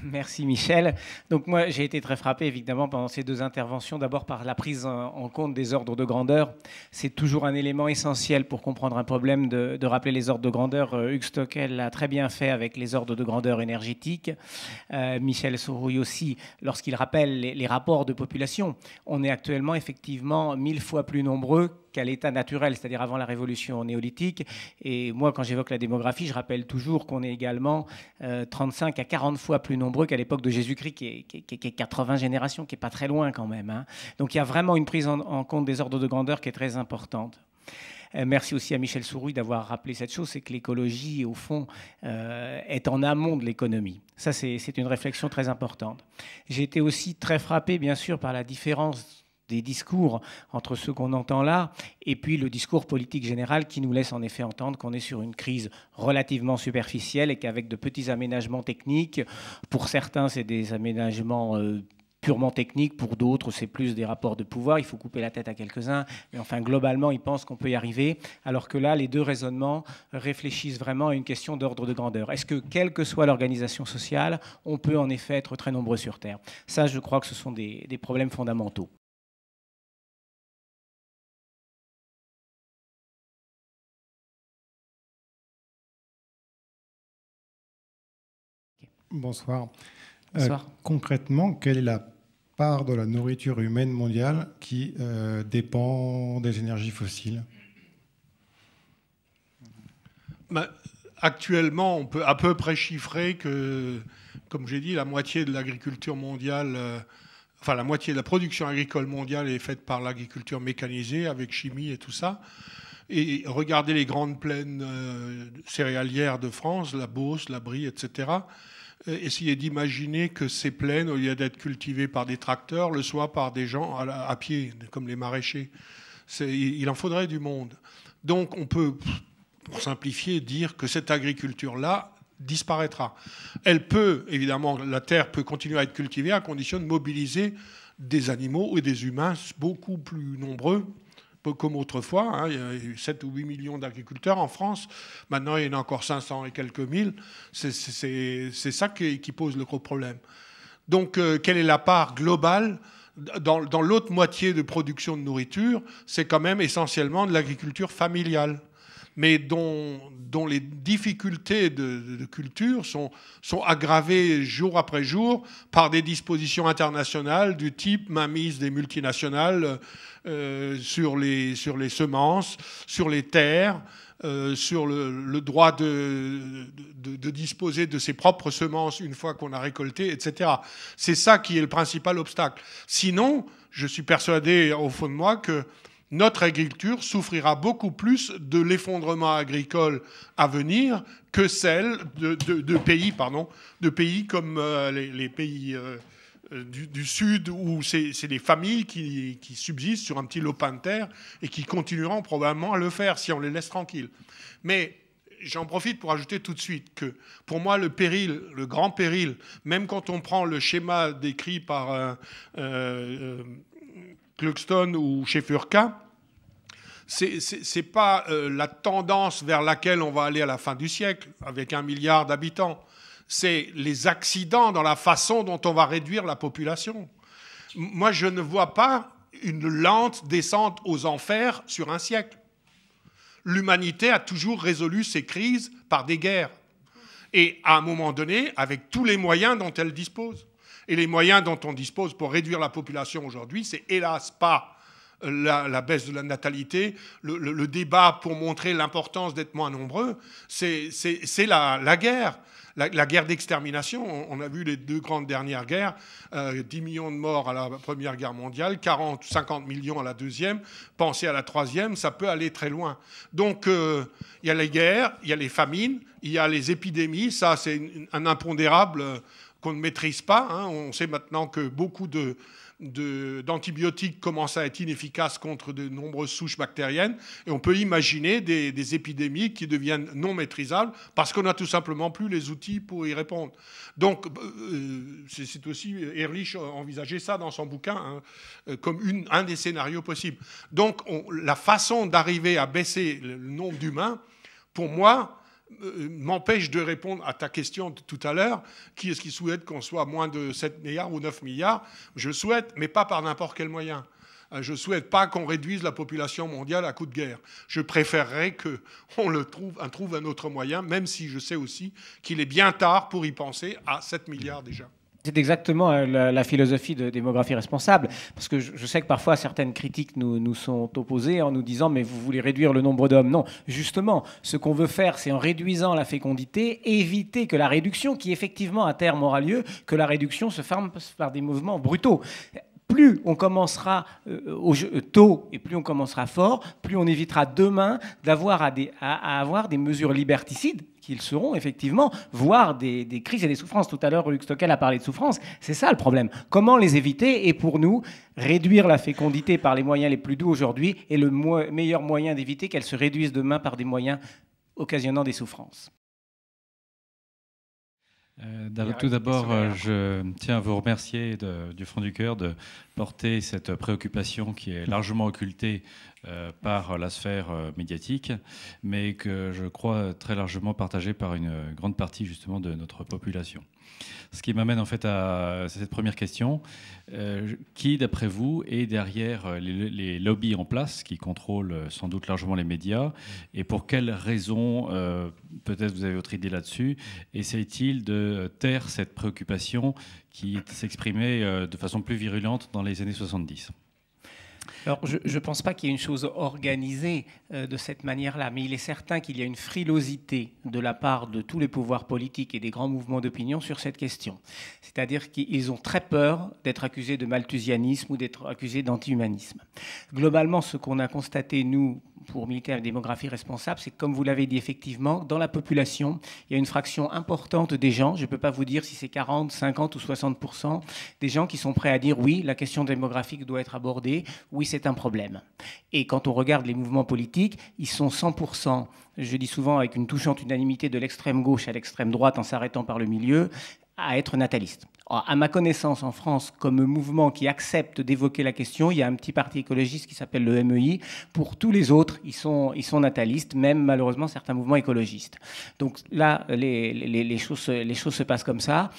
Merci Michel. Donc moi j'ai été très frappé évidemment pendant ces deux interventions, d'abord par la prise en compte des ordres de grandeur. C'est toujours un élément essentiel pour comprendre un problème de, rappeler les ordres de grandeur. Euh, Hugues Stockel l'a très bien fait avec les ordres de grandeur énergétiques. Euh, Michel Sourouille aussi lorsqu'il rappelle les, les, rapports de population. On est actuellement effectivement mille fois plus nombreux qu'à l'état naturel, c'est-à-dire avant la révolution néolithique. Et moi, quand j'évoque la démographie, je rappelle toujours qu'on est également 35 euh, à 40 fois plus nombreux qu'à l'époque de Jésus-Christ, qui, est 80 générations, qui est pas très loin quand même. Hein. Donc il y a vraiment une prise en, compte des ordres de grandeur qui est très importante. Euh, merci aussi à Michel Sourouille d'avoir rappelé cette chose, c'est que l'écologie, au fond, euh, est en amont de l'économie. Ça, c'est une réflexion très importante. J'ai été aussi très frappé, bien sûr, par la différence des discours entre ce qu'on entend là et puis le discours politique général qui nous laisse en effet entendre qu'on est sur une crise relativement superficielle et qu'avec de petits aménagements techniques, pour certains c'est des aménagements... Euh, purement techniques, Pour d'autres, c'est plus des rapports de pouvoir. Il faut couper la tête à quelques-uns. Mais enfin, globalement, ils pensent qu'on peut y arriver. Alors que là, les deux raisonnements réfléchissent vraiment à une question d'ordre de grandeur. Est-ce que, quelle que soit l'organisation sociale, on peut en effet être très nombreux sur Terre Ça, je crois que ce sont des problèmes fondamentaux. Euh, Bonsoir. concrètement, quelle est la part de la nourriture humaine mondiale qui euh, dépend des énergies fossiles bah, Actuellement, on peut à peu près chiffrer que, comme j'ai dit, la moitié de l'agriculture mondiale, euh, enfin la moitié de la production agricole mondiale est faite par l'agriculture mécanisée avec chimie et tout ça. Et regardez les grandes plaines céréalières de France, la Beauce, la Brie, etc. Euh, essayer d'imaginer que ces plaines, au lieu d'être cultivées par des tracteurs, le soient par des gens à, pied, comme les maraîchers. Il en faudrait du monde. Donc on peut, pour simplifier, dire que cette agriculture-là disparaîtra. Elle peut, évidemment, la terre peut continuer à être cultivée à condition de mobiliser des animaux et des humains beaucoup plus nombreux comme autrefois. Hein, il y a eu 7 ou 8 millions d'agriculteurs en France. Maintenant, il y en a encore 500 et quelques mille. C'est ça qui, pose le gros problème. Donc, euh, quelle est la part globale dans l'autre moitié de production de nourriture C'est quand même essentiellement de l'agriculture familiale mais dont, dont les difficultés de, culture sont, sont, aggravées jour après jour par des dispositions internationales du type mainmise des multinationales euh, sur, les, sur, les, semences, sur les terres. Euh, sur le, droit de, de, de, disposer de ses propres semences une fois qu'on a récolté, etc. C'est ça qui est le principal obstacle. Sinon, je suis persuadé au fond de moi que notre agriculture souffrira beaucoup plus de l'effondrement agricole à venir que celle de, pays, pardon, de pays comme euh, les, pays euh, du, Sud, où c'est des familles qui, subsistent sur un petit lopin de terre et qui continueront probablement à le faire si on les laisse tranquilles. Mais j'en profite pour ajouter tout de suite que pour moi, le péril, le grand péril, même quand on prend le schéma décrit par... Euh, Cluxton ou chez Furka, c'est pas euh, la tendance vers laquelle on va aller à la fin du siècle, avec un milliard d'habitants. C'est les accidents dans la façon dont on va réduire la population. Moi, je ne vois pas une lente descente aux enfers sur un siècle. L'humanité a toujours résolu ses crises par des guerres. Et à un moment donné, avec tous les moyens dont elle dispose. Et les moyens dont on dispose pour réduire la population aujourd'hui, c'est hélas pas la, baisse de la natalité, le, débat pour montrer l'importance d'être moins nombreux, c'est la, guerre. La, guerre d'extermination, on, a vu les deux grandes dernières guerres, 10 euh, millions de morts à la Première Guerre mondiale, 40, 50 millions à la Deuxième, pensez à la Troisième, ça peut aller très loin. Donc euh, il y a les guerres, il y a les famines, il y a les épidémies, ça c'est un impondérable euh, qu'on ne maîtrise pas. Hein. On sait maintenant que beaucoup d'antibiotiques commencent à être inefficaces contre de nombreuses souches bactériennes. Et on peut imaginer des, épidémies qui deviennent non maîtrisables parce qu'on n'a tout simplement plus les outils pour y répondre. Donc, euh, euh, c'est aussi Erlich envisageait ça dans son bouquin hein, euh, comme un des scénarios possibles. Donc, la façon d'arriver à baisser le nombre d'humains, pour moi, euh, m'empêche de répondre à ta question de tout à l'heure, qui est-ce qui souhaite qu'on soit moins de 7 milliards ou 9 milliards Je souhaite, mais pas par n'importe quel moyen. Euh, je ne souhaite pas qu'on réduise la population mondiale à coup de guerre. Je préférerais qu'on le trouve, trouve un autre moyen, même si je sais aussi qu'il est bien tard pour y penser à 7 milliards déjà. C'est exactement euh, la, philosophie de démographie responsable, parce que je, sais que parfois certaines critiques nous, sont opposées en nous disant mais vous voulez réduire le nombre d'hommes. Non, justement, ce qu'on veut faire, c'est en réduisant la fécondité, éviter que la réduction, qui effectivement à terme aura lieu, que la réduction se ferme par des mouvements brutaux plus on commencera euh, euh, tôt et plus on commencera fort, plus on évitera demain d'avoir à, avoir des mesures liberticides qu'ils seront effectivement, voire des, crises et des souffrances. Tout à l'heure, Luc Stockel a parlé de souffrances. C'est ça le problème. Comment les éviter Et pour nous, réduire la fécondité par les moyens les plus doux aujourd'hui est le meilleur moyen d'éviter qu'elle se réduise demain par des moyens occasionnant des souffrances. Euh, tout d'abord, euh, je tiens à vous remercier du fond du cœur de porter cette préoccupation qui est largement occultée euh, par la sphère euh, médiatique, mais que je crois très largement partagée par une euh, grande partie justement de notre population. Ce qui m'amène en fait à cette première question. qui, d'après vous, est derrière les, lobbies en place qui contrôlent sans doute largement les médias Et pour quelles raisons, peut-être vous avez votre idée là-dessus, Essaye-t-il de taire cette préoccupation qui s'exprimait de façon plus virulente dans les années 70 alors, je ne pense pas qu'il y ait une chose organisée euh, de cette manière-là, mais il est certain qu'il y a une frilosité de la part de tous les pouvoirs politiques et des grands mouvements d'opinion sur cette question. C'est-à-dire qu'ils ont très peur d'être accusés de malthusianisme ou d'être accusés d'anti-humanisme. Globalement, ce qu'on a constaté, nous, pour à la démographie responsable, c'est que, comme vous l'avez dit effectivement, dans la population, il y a une fraction importante des gens, je ne peux pas vous dire si c'est 40, 50 ou 60 des gens qui sont prêts à dire oui, la question démographique doit être abordée, oui, c'est un problème. Et quand on regarde les mouvements politiques, ils sont 100%, je dis souvent avec une touchante unanimité de l'extrême gauche à l'extrême droite en s'arrêtant par le milieu, à être nataliste. à ma connaissance, en France, comme mouvement qui accepte d'évoquer la question, il y a un petit parti écologiste qui s'appelle le MEI. Pour tous les autres, ils sont, ils sont natalistes, même malheureusement certains mouvements écologistes. Donc là, choses, les choses se passent comme ça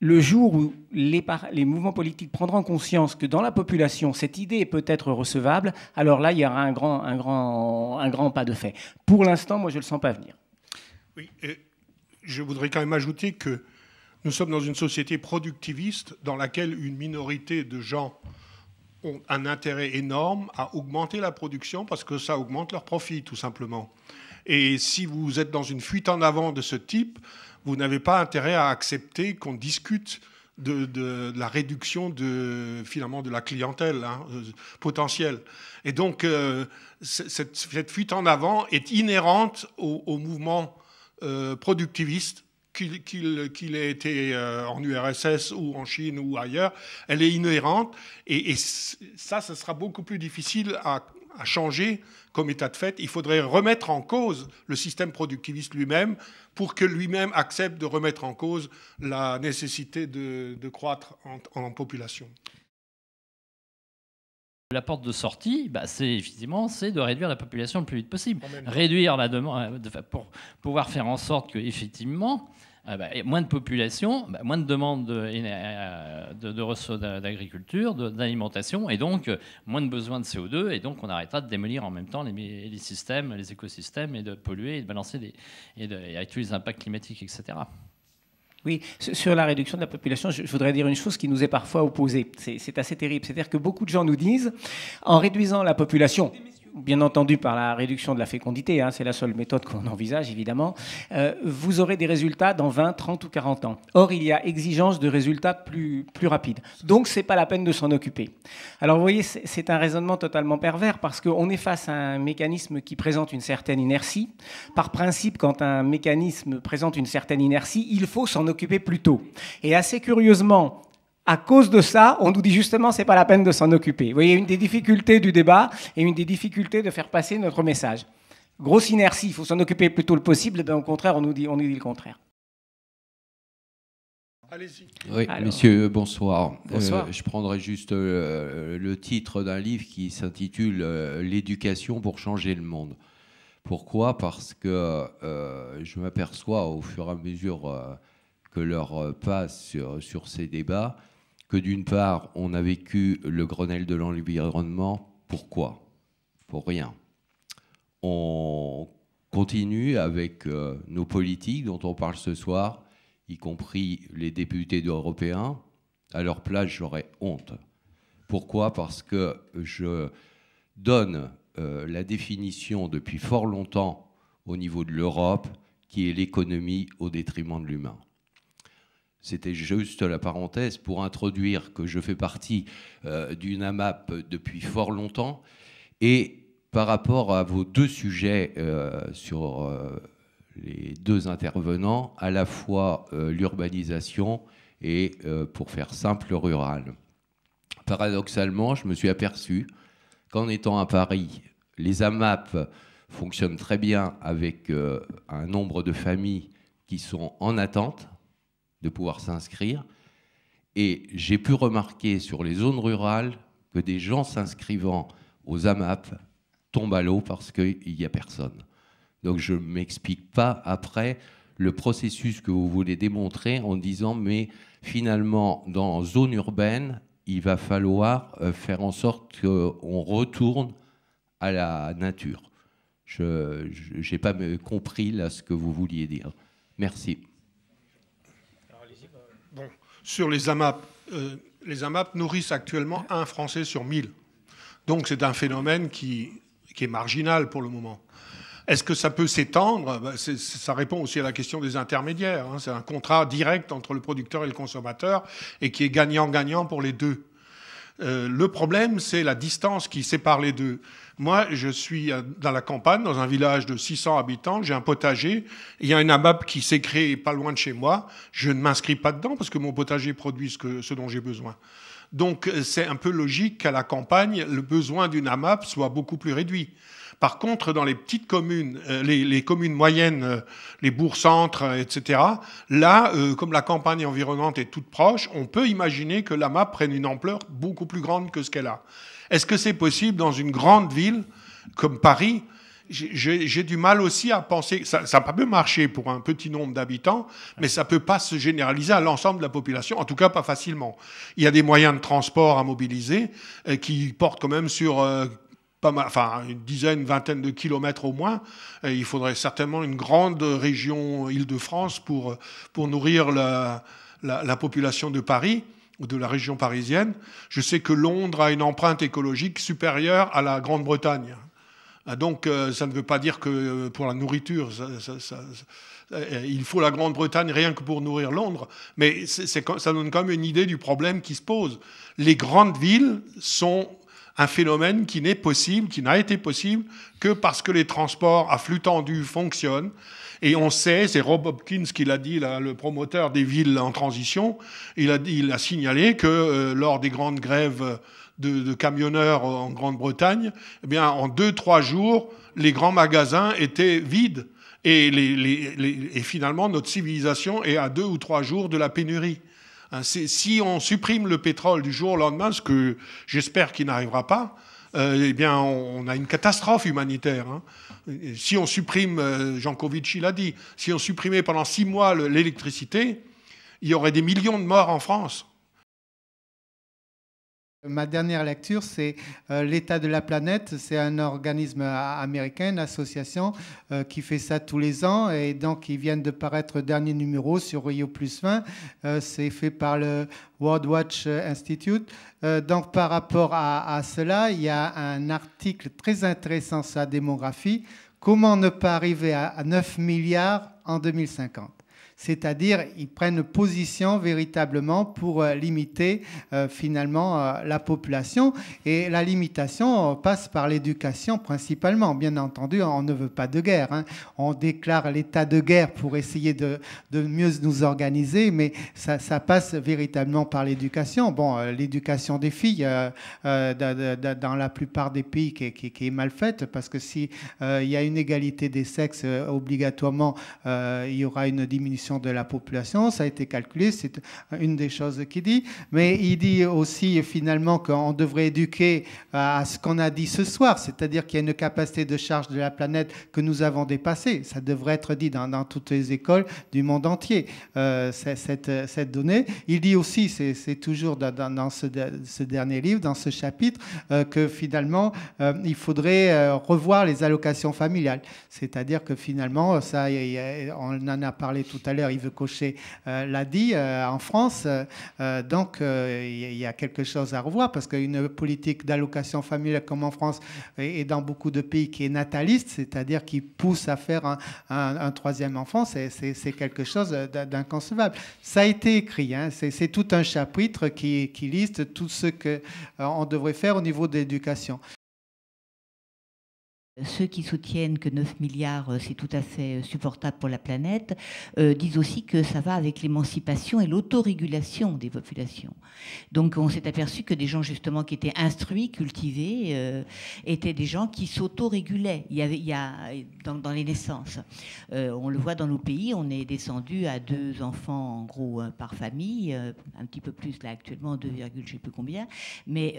le jour où les, mouvements politiques prendront conscience que dans la population, cette idée peut être recevable, alors là, il y aura un grand, un grand, un grand pas de fait. Pour l'instant, moi, je ne le sens pas venir. Oui, je voudrais quand même ajouter que nous sommes dans une société productiviste dans laquelle une minorité de gens ont un intérêt énorme à augmenter la production parce que ça augmente leurs profits, tout simplement. Et si vous êtes dans une fuite en avant de ce type, vous n'avez pas intérêt à accepter qu'on discute de, la réduction de finalement de la clientèle hein, euh, potentielle. Et donc euh, cette, fuite en avant est inhérente au, mouvement euh, productiviste qu'il qu ait été en URSS ou en Chine ou ailleurs, elle est inhérente et, ça, ce sera beaucoup plus difficile à, à changer comme état de fait, il faudrait remettre en cause le système productiviste lui-même pour que lui-même accepte de remettre en cause la nécessité de, croître en, population. La porte de sortie, bah, c'est effectivement, c'est de réduire la population le plus vite possible, réduire la demande euh, pour pouvoir faire en sorte que effectivement ah bah, moins de population, bah, moins de demandes de, euh, ressources d'agriculture, d'alimentation, et donc euh, moins de besoin de CO2, et donc on arrêtera de démolir en même temps les, systèmes, les écosystèmes, et de polluer, et de balancer des, et, et avec tous les impacts climatiques, etc. Oui, sur la réduction de la population, je voudrais dire une chose qui nous est parfois opposée. C'est assez terrible. C'est-à-dire que beaucoup de gens nous disent, en réduisant la population bien entendu par la réduction de la fécondité, hein, c'est la seule méthode qu'on envisage évidemment, euh, vous aurez des résultats dans 20, 30 ou 40 ans. Or, il y a exigence de résultats plus, plus rapides. Donc, c'est pas la peine de s'en occuper. Alors, vous voyez, c'est un raisonnement totalement pervers parce qu'on est face à un mécanisme qui présente une certaine inertie. Par principe, quand un mécanisme présente une certaine inertie, il faut s'en occuper plus tôt. Et assez curieusement, à cause de ça, on nous dit justement c'est pas la peine de s'en occuper. Vous voyez, une des difficultés du débat et une des difficultés de faire passer notre message. Grosse inertie, il faut s'en occuper plutôt le possible, et ben, au contraire, on nous dit, on nous dit le contraire. Allez-y. Oui, monsieur, euh, euh, bonsoir. je prendrai juste euh, le titre d'un livre qui s'intitule L'éducation pour changer le monde. Pourquoi Parce que je m'aperçois au fur et à mesure que l'heure passe sur, sur, ces débats que d'une part, on a vécu le Grenelle de l'environnement. Pourquoi Pour rien. On continue avec euh, nos politiques dont on parle ce soir, y compris les députés européens. À leur place, j'aurais honte. Pourquoi Parce que je donne euh, la définition depuis fort longtemps au niveau de l'Europe, qui est l'économie au détriment de l'humain. C'était juste la parenthèse pour introduire que je fais partie euh, d'une AMAP depuis fort longtemps. Et par rapport à vos deux sujets euh, sur euh, les deux intervenants, à la fois l'urbanisation et, pour faire simple, le rural. Paradoxalement, je me suis aperçu qu'en étant à Paris, les AMAP fonctionnent très bien avec un nombre de familles qui sont en attente de pouvoir s'inscrire. Et j'ai pu remarquer sur les zones rurales que des gens s'inscrivant aux AMAP tombent à l'eau parce qu'il n'y a personne. Donc je ne m'explique pas après le processus que vous voulez démontrer en disant mais finalement dans zone urbaine, il va falloir euh, faire en sorte qu'on retourne à la nature. Je n'ai pas compris là ce que vous vouliez dire. Merci sur les AMAP. Euh, les AMAP nourrissent actuellement un Français sur 1000. Donc c'est un phénomène qui, est marginal pour le moment. Est-ce que ça peut s'étendre ben, Ça répond aussi à la question des intermédiaires. Hein. C'est un contrat direct entre le producteur et le consommateur et qui est gagnant-gagnant pour les deux. Euh, le problème, c'est la distance qui sépare les deux. Moi, je suis dans la campagne, dans un village de 600 habitants, j'ai un potager, il y a une AMAP qui s'est créée pas loin de chez moi, je ne m'inscris pas dedans parce que mon potager produit ce dont j'ai besoin. Donc euh, c'est un peu logique qu'à la campagne, le besoin d'une AMAP soit beaucoup plus réduit. Par contre, dans les petites communes, euh, les, communes moyennes, euh, les bourgs-centres, euh, etc., là, comme la campagne environnante est toute proche, on peut imaginer que l'AMA prenne une ampleur beaucoup plus grande que ce qu'elle a. Est-ce que c'est possible dans une grande ville comme Paris j'ai du mal aussi à penser, ça, ça peut marcher pour un petit nombre d'habitants, mais ça peut pas se généraliser à l'ensemble de la population, en tout cas pas facilement. Il y a des moyens de transport à mobiliser qui portent quand même sur enfin une dizaine, vingtaine de kilomètres au moins. il faudrait certainement une grande région Île-de-France pour, pour nourrir la, la, population de Paris ou de la région parisienne. Je sais que Londres a une empreinte écologique supérieure à la Grande-Bretagne. Ah, donc euh, ça ne veut pas dire que euh, pour la nourriture, euh, il faut la Grande-Bretagne rien que pour nourrir Londres. Mais ça donne quand même une idée du problème qui se pose. Les grandes villes sont un phénomène qui n'est possible, qui n'a été possible que parce que les transports à flux tendu fonctionnent. Et on sait, c'est Rob Hopkins qui l'a dit, là, le promoteur des villes en transition, il a, il a signalé que euh, lors des grandes grèves de, camionneurs en Grande-Bretagne, eh bien, en deux, trois jours, les grands magasins étaient vides. Et, les, et finalement, notre civilisation est à deux ou trois jours de la pénurie. Hein, si on supprime le pétrole du jour au lendemain, ce que j'espère qu'il n'arrivera pas, euh, eh bien, on, a une catastrophe humanitaire. Hein. Si on supprime, Covici euh, l'a dit, si on supprimait pendant six mois l'électricité, il y aurait des millions de morts en France. Ma dernière lecture, c'est euh, L'état de la planète. C'est un organisme euh, américain, une association euh, qui fait ça tous les ans. Et donc, ils viennent de paraître dernier numéro sur Rio Plus 20. c'est fait par le World Watch Institute. donc, par rapport à, à cela, il y a un article très intéressant sur la démographie. Comment ne pas arriver à 9 milliards en 2050 c'est-à-dire ils prennent position véritablement pour euh, limiter euh, finalement euh, la population. Et la limitation passe par l'éducation principalement. Bien entendu, on ne veut pas de guerre. Hein. On déclare l'état de guerre pour essayer de, mieux nous organiser, mais ça, passe véritablement par l'éducation. Bon, l'éducation des filles dans la plupart des pays qui, qui est mal faite, parce que si il y a une égalité des sexes, obligatoirement il y aura une diminution de la population, ça a été calculé, c'est une des choses qu'il dit, mais il dit aussi finalement qu'on devrait éduquer à ce qu'on a dit ce soir, c'est-à-dire qu'il y a une capacité de charge de la planète que nous avons dépassée. Ça devrait être dit dans, toutes les écoles du monde entier, euh, cette, cette, donnée. Il dit aussi, c'est toujours dans, ce, dernier livre, dans ce chapitre, euh, que finalement, euh, il faudrait revoir les allocations familiales. C'est-à-dire que finalement, ça, on en a parlé tout à l'heure, il veut cocher euh, l'a dit, euh, en France, euh, donc il y a quelque chose à revoir parce qu'une politique d'allocation familiale comme en France et dans beaucoup de pays qui est nataliste, c'est-à-dire qui pousse à faire un, troisième enfant, c'est quelque chose d'inconcevable. Ça a été écrit, hein, c'est tout un chapitre qui, qui liste tout ce qu'on devrait faire au niveau de l'éducation. Ceux qui soutiennent que 9 milliards, euh, c'est tout à fait euh, supportable pour la planète, euh, disent aussi que ça va avec l'émancipation et l'autorégulation des populations. Donc on s'est aperçu que des gens justement qui étaient instruits, cultivés, étaient des gens qui s'autorégulaient. Il y avait, il y a, dans, les naissances, on le voit dans nos pays, on est descendu à deux enfants en gros par famille, un petit peu plus là actuellement, 2, je sais plus combien. Mais,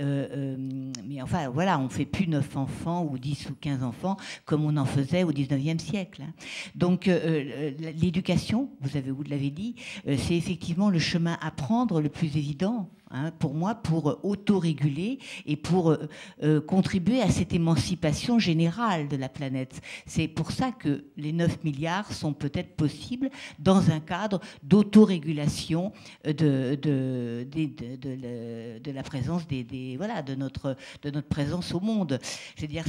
mais enfin voilà, on fait plus 9 enfants ou 10 ou 15 enfants enfants comme on en faisait au 19e siècle. Hein. Donc euh, euh, l'éducation, vous avez vous l'avez dit, euh, c'est effectivement le chemin à prendre le plus évident Hein, pour moi, pour euh, autoréguler et pour euh, euh, contribuer à cette émancipation générale de la planète. C'est pour ça que les 9 milliards sont peut-être possibles dans un cadre d'autorégulation de, la présence de, notre, présence au monde. cest dire,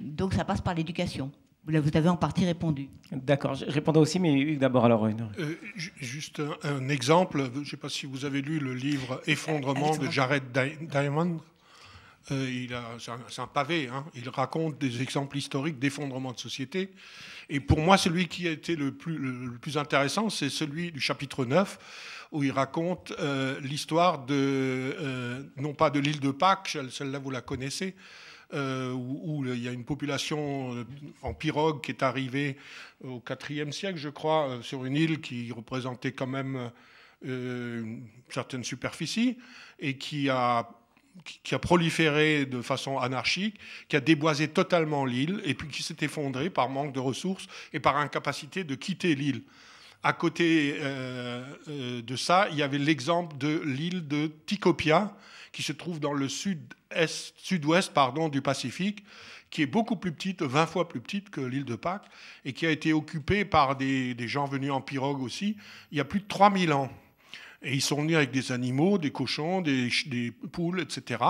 donc ça passe par l'éducation. Vous avez en partie répondu. D'accord, je répondrai aussi, mais d'abord à la Euh, juste un, exemple, je ne sais pas si vous avez lu le livre Effondrement de Jared Diamond. Euh, c'est un, pavé, hein. il raconte des exemples historiques d'effondrement de société. Et pour moi, celui qui a été le plus, plus intéressant, c'est celui du chapitre 9, où il raconte euh, l'histoire de, euh, non pas de l'île de Pâques, celle-là vous la connaissez, euh, où, il y a une population euh, en pirogue qui est arrivée au IVe siècle, je crois, euh, sur une île qui représentait quand même une certaine superficie et qui a qui a proliféré de façon anarchique, qui a déboisé totalement l'île et puis qui s'est effondré par manque de ressources et par incapacité de quitter l'île. À côté de ça, il y avait l'exemple de l'île de Tikopia, qui se trouve dans le sud ouest du Pacifique, qui est beaucoup plus petite, 20 fois plus petite que l'île de Pâques, et qui a été occupée par des, gens venus en pirogue aussi, il y a plus de 3000 ans. Et ils sont venus avec des animaux, des cochons, des, poules, etc.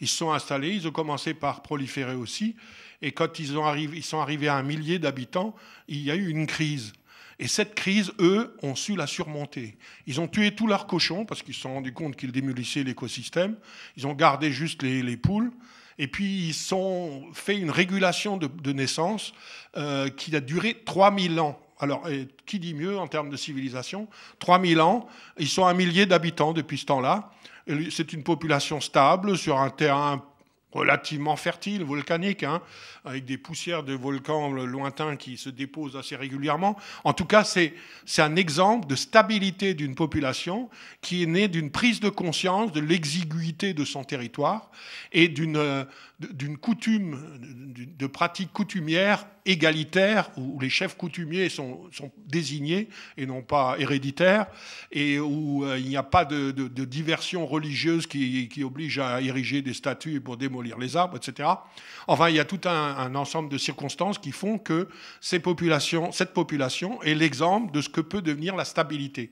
Ils se sont installés, ils ont commencé par proliférer aussi. Et quand ils sont arrivés à un millier d'habitants, il y a eu une crise. Et cette crise, eux, ont su la surmonter. Ils ont tué tous leurs cochons parce qu'ils se sont rendus compte qu'ils démolissaient l'écosystème. Ils ont gardé juste les, poules. Et puis, ils ont fait une régulation de, naissance euh, qui a duré 3000 ans. Alors, qui dit mieux en termes de civilisation 3000 ans, ils sont un millier d'habitants depuis ce temps-là. C'est une population stable sur un terrain relativement fertile, volcanique, hein, avec des poussières de volcans lointains qui se déposent assez régulièrement. En tout cas, c'est un exemple de stabilité d'une population qui est née d'une prise de conscience de l'exiguïté de son territoire et d'une euh, coutume, de pratiques coutumières égalitaire où les chefs coutumiers sont, désignés et non pas héréditaires et où euh, il n'y a pas de, diversion religieuse qui, oblige à ériger des statues pour démolir les arbres, etc. Enfin, il y a tout un, ensemble de circonstances qui font que ces populations, cette population est l'exemple de ce que peut devenir la stabilité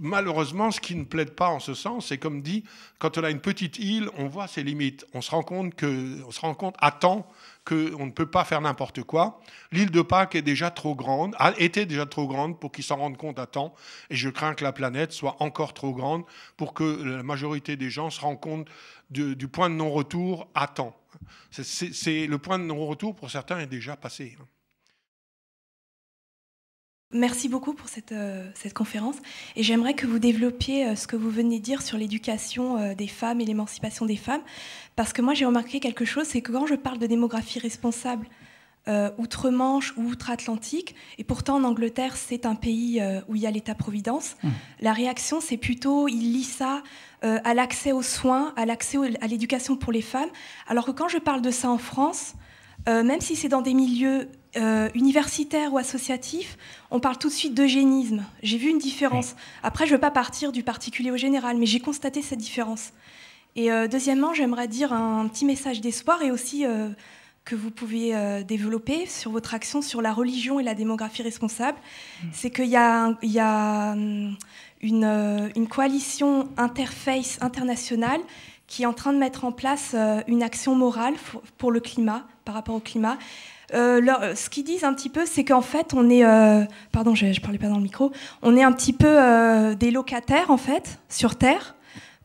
malheureusement, ce qui ne plaide pas en ce sens, c'est comme dit, quand on a une petite île, on voit ses limites. On se rend compte que, on se rend compte à temps on ne peut pas faire n'importe quoi. L'île de Pâques est déjà trop grande, a été déjà trop grande pour qu'ils s'en rendent compte à temps, et je crains que la planète soit encore trop grande pour que la majorité des gens se rendent compte du, point de non-retour à temps. C'est, le point de non-retour pour certains est déjà passé. Hein. Merci beaucoup pour cette, euh, cette conférence et j'aimerais que vous développiez euh, ce que vous venez de dire sur l'éducation euh, des femmes et l'émancipation des femmes parce que moi j'ai remarqué quelque chose, c'est que quand je parle de démographie responsable outre-Manche ou outre-Atlantique, et pourtant en Angleterre c'est un pays où il y a l'État-providence, mmh. la réaction c'est plutôt il lit ça à l'accès aux soins, à l'accès à l'éducation pour les femmes, alors que quand je parle de ça en France, même si c'est dans des milieux euh, universitaire ou associatif, on parle tout de suite d'eugénisme. J'ai vu une différence. Après, je ne veux pas partir du particulier au général, mais j'ai constaté cette différence. Et euh, deuxièmement, j'aimerais dire un petit message d'espoir et aussi euh, que vous pouvez développer sur votre action sur la religion et la démographie responsable. Mmh. C'est qu'il y a, hum, une, une, coalition interface internationale qui est en train de mettre en place une action morale pour le climat, par rapport au climat. Euh, euh, ce qu'ils disent un petit peu, c'est qu'en fait, on est, euh, pardon, je, je, parlais pas dans le micro, on est un petit peu des locataires en fait sur Terre,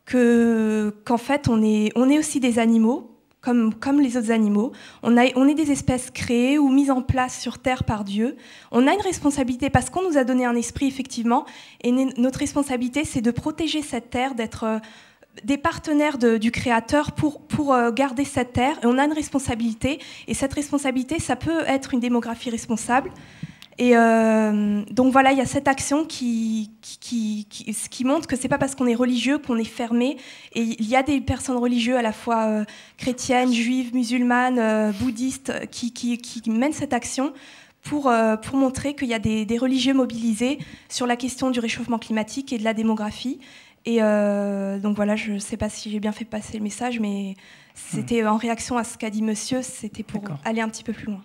que qu'en fait, on est, on est aussi des animaux. Comme, comme les autres animaux, on est des espèces créées ou mises en place sur Terre par Dieu. On a une responsabilité parce qu'on nous a donné un esprit, effectivement, et notre responsabilité, c'est de protéger cette Terre, d'être des partenaires du créateur pour, pour euh, garder cette terre. Et on a une responsabilité. Et cette responsabilité, ça peut être une démographie responsable. Et euh, donc voilà, il y a cette action qui, qui, qui, montre que ce n'est pas parce qu'on est religieux qu'on est fermé. Et il y a des personnes religieuses à la fois euh, chrétiennes, juives, musulmanes, bouddhistes qui, qui, mènent cette action pour, pour montrer qu'il y a des religieux mobilisés sur la question du réchauffement climatique et de la démographie. Et euh, donc voilà, je ne sais pas si j'ai bien fait passer le message, mais c'était hmm. en réaction à ce qu'a dit monsieur, c'était pour aller un petit peu plus loin.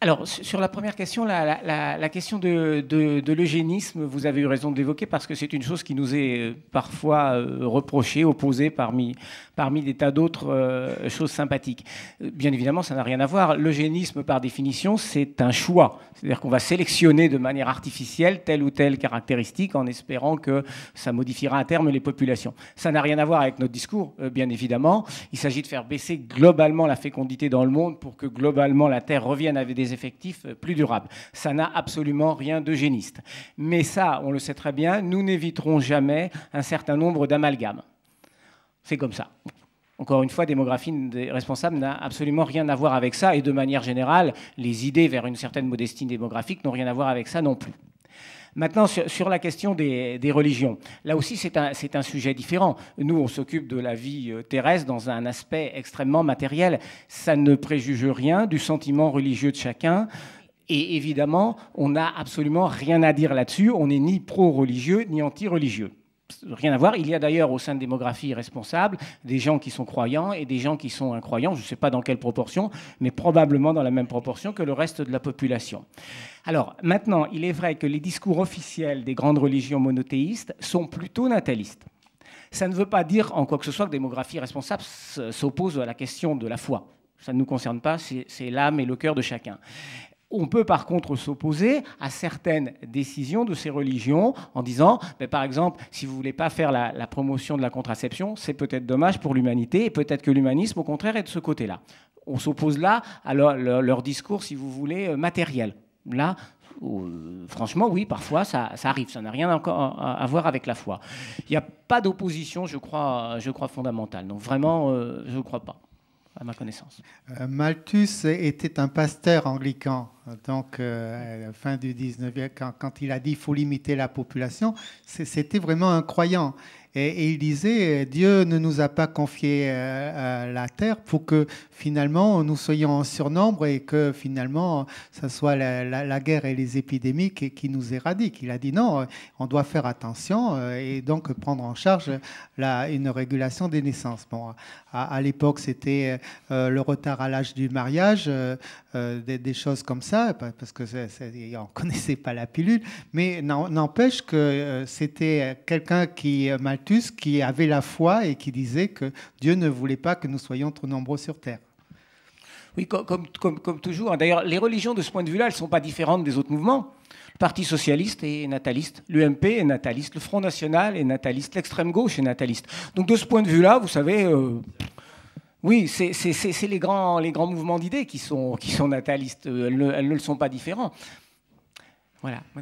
Alors, sur la première question, la, question de, de l'eugénisme, vous avez eu raison de l'évoquer parce que c'est une chose qui nous est euh, parfois euh, reprochée, opposée parmi, parmi des tas d'autres euh, choses sympathiques. Euh, bien évidemment, ça n'a rien à voir. L'eugénisme, par définition, c'est un choix. C'est-à-dire qu'on va sélectionner de manière artificielle telle ou telle caractéristique en espérant que ça modifiera à terme les populations. Ça n'a rien à voir avec notre discours, euh, bien évidemment. Il s'agit de faire baisser globalement la fécondité dans le monde pour que globalement la Terre revienne avec des effectifs plus durables. Ça n'a absolument rien d'eugéniste. Mais ça, on le sait très bien, nous n'éviterons jamais un certain nombre d'amalgames. C'est comme ça. Encore une fois, démographie responsable n'a absolument rien à voir avec ça, et de manière générale, les idées vers une certaine modestie démographique n'ont rien à voir avec ça non plus. Maintenant, sur, la question des, religions, là aussi, c'est un, un, sujet différent. Nous, on s'occupe de la vie euh, terrestre dans un aspect extrêmement matériel. Ça ne préjuge rien du sentiment religieux de chacun. Et évidemment, on n'a absolument rien à dire là-dessus. On n'est ni pro-religieux ni anti-religieux rien à voir. Il y a d'ailleurs au sein de démographie responsable des gens qui sont croyants et des gens qui sont incroyants, je ne sais pas dans quelle proportion, mais probablement dans la même proportion que le reste de la population. Alors maintenant, il est vrai que les discours officiels des grandes religions monothéistes sont plutôt natalistes. Ça ne veut pas dire en quoi que ce soit que démographie responsable s'oppose à la question de la foi. Ça ne nous concerne pas, c'est l'âme et le cœur de chacun. On peut par contre s'opposer à certaines décisions de ces religions en disant, mais ben, par exemple, si vous voulez pas faire la, promotion de la contraception, c'est peut-être dommage pour l'humanité et peut-être que l'humanisme, au contraire, est de ce côté-là. On s'oppose là à leur, discours, si vous voulez, euh, matériel. Là, euh, franchement, oui, parfois ça, arrive, ça n'a rien à, à, voir avec la foi. Il n'y a pas d'opposition, je crois, je crois fondamentale. Donc vraiment, euh, je ne crois pas à ma connaissance. Euh, Malthus était un pasteur anglican, donc euh, fin du 19e, quand, il a dit qu'il faut limiter la population, c'était vraiment un croyant. Et, il disait, euh, Dieu ne nous a pas confié euh, la terre pour que finalement nous soyons en surnombre et que finalement ce euh, soit la, guerre et les épidémies qui, nous éradiquent. Il a dit non, on doit faire attention et donc prendre en charge la, une régulation des naissances. Bon, à, l'époque, c'était le retard à l'âge du mariage, des, choses comme ça, parce qu'on ne connaissait pas la pilule, mais n'empêche que c'était quelqu'un qui qui avait la foi et qui disait que Dieu ne voulait pas que nous soyons trop nombreux sur terre. Oui, comme, comme, comme, toujours. Hein. D'ailleurs, les religions, de ce point de vue-là, elles ne sont pas différentes des autres mouvements. Le Parti socialiste est nataliste, l'UMP est nataliste, le Front national est nataliste, l'extrême gauche est nataliste. Donc de ce point de vue-là, vous savez, euh, oui, c'est les grands, les grands mouvements d'idées qui sont, qui sont natalistes. Euh, ne, elles ne le sont pas différents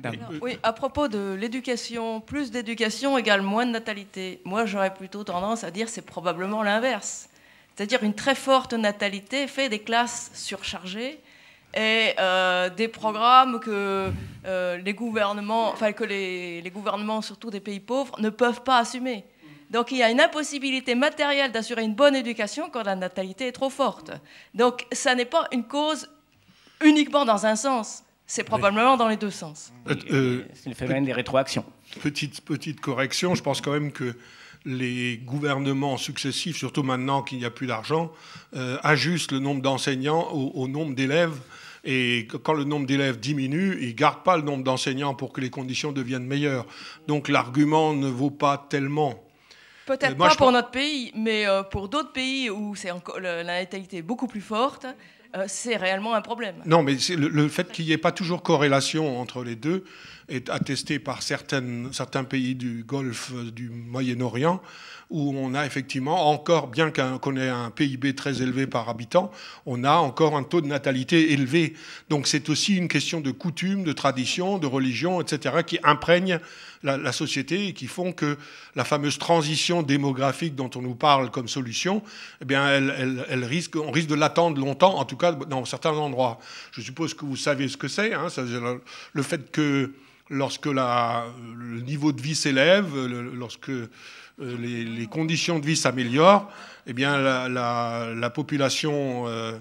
madame. Oui, à propos de l'éducation, plus d'éducation égale moins de natalité. Moi, j'aurais plutôt tendance à dire c'est probablement l'inverse. C'est-à-dire une très forte natalité fait des classes surchargées et euh, des programmes que euh, les gouvernements, enfin que les, les, gouvernements, surtout des pays pauvres, ne peuvent pas assumer. Donc il y a une impossibilité matérielle d'assurer une bonne éducation quand la natalité est trop forte. Donc ça n'est pas une cause uniquement dans un sens. C'est probablement dans les deux sens. Euh, euh, euh, c'est le phénomène des rétroactions. Petite, petite correction, je pense quand même que les gouvernements successifs, surtout maintenant qu'il n'y a plus d'argent, ajustent le nombre d'enseignants au, nombre d'élèves. Et quand le nombre d'élèves diminue, ils ne gardent pas le nombre d'enseignants pour que les conditions deviennent meilleures. Donc l'argument ne vaut pas tellement. Peut-être pas pour notre pays, mais pour d'autres pays où la natalité est beaucoup plus forte, euh, c'est réellement un problème. Non, mais le, fait qu'il n'y ait pas toujours corrélation entre les deux est attesté par certaines, certains pays du Golfe du Moyen-Orient, où on a effectivement encore, bien qu'on ait un PIB très élevé par habitant, on a encore un taux de natalité élevé. Donc c'est aussi une question de coutume, de tradition, de religion, etc., qui imprègne la, société qui font que la fameuse transition démographique dont on nous parle comme solution, eh bien, elle, risque, on risque de l'attendre longtemps, en tout cas dans certains endroits. Je suppose que vous savez ce que c'est, hein, le fait que lorsque le niveau de vie s'élève, lorsque euh, les, conditions de vie s'améliorent, eh bien la, population euh,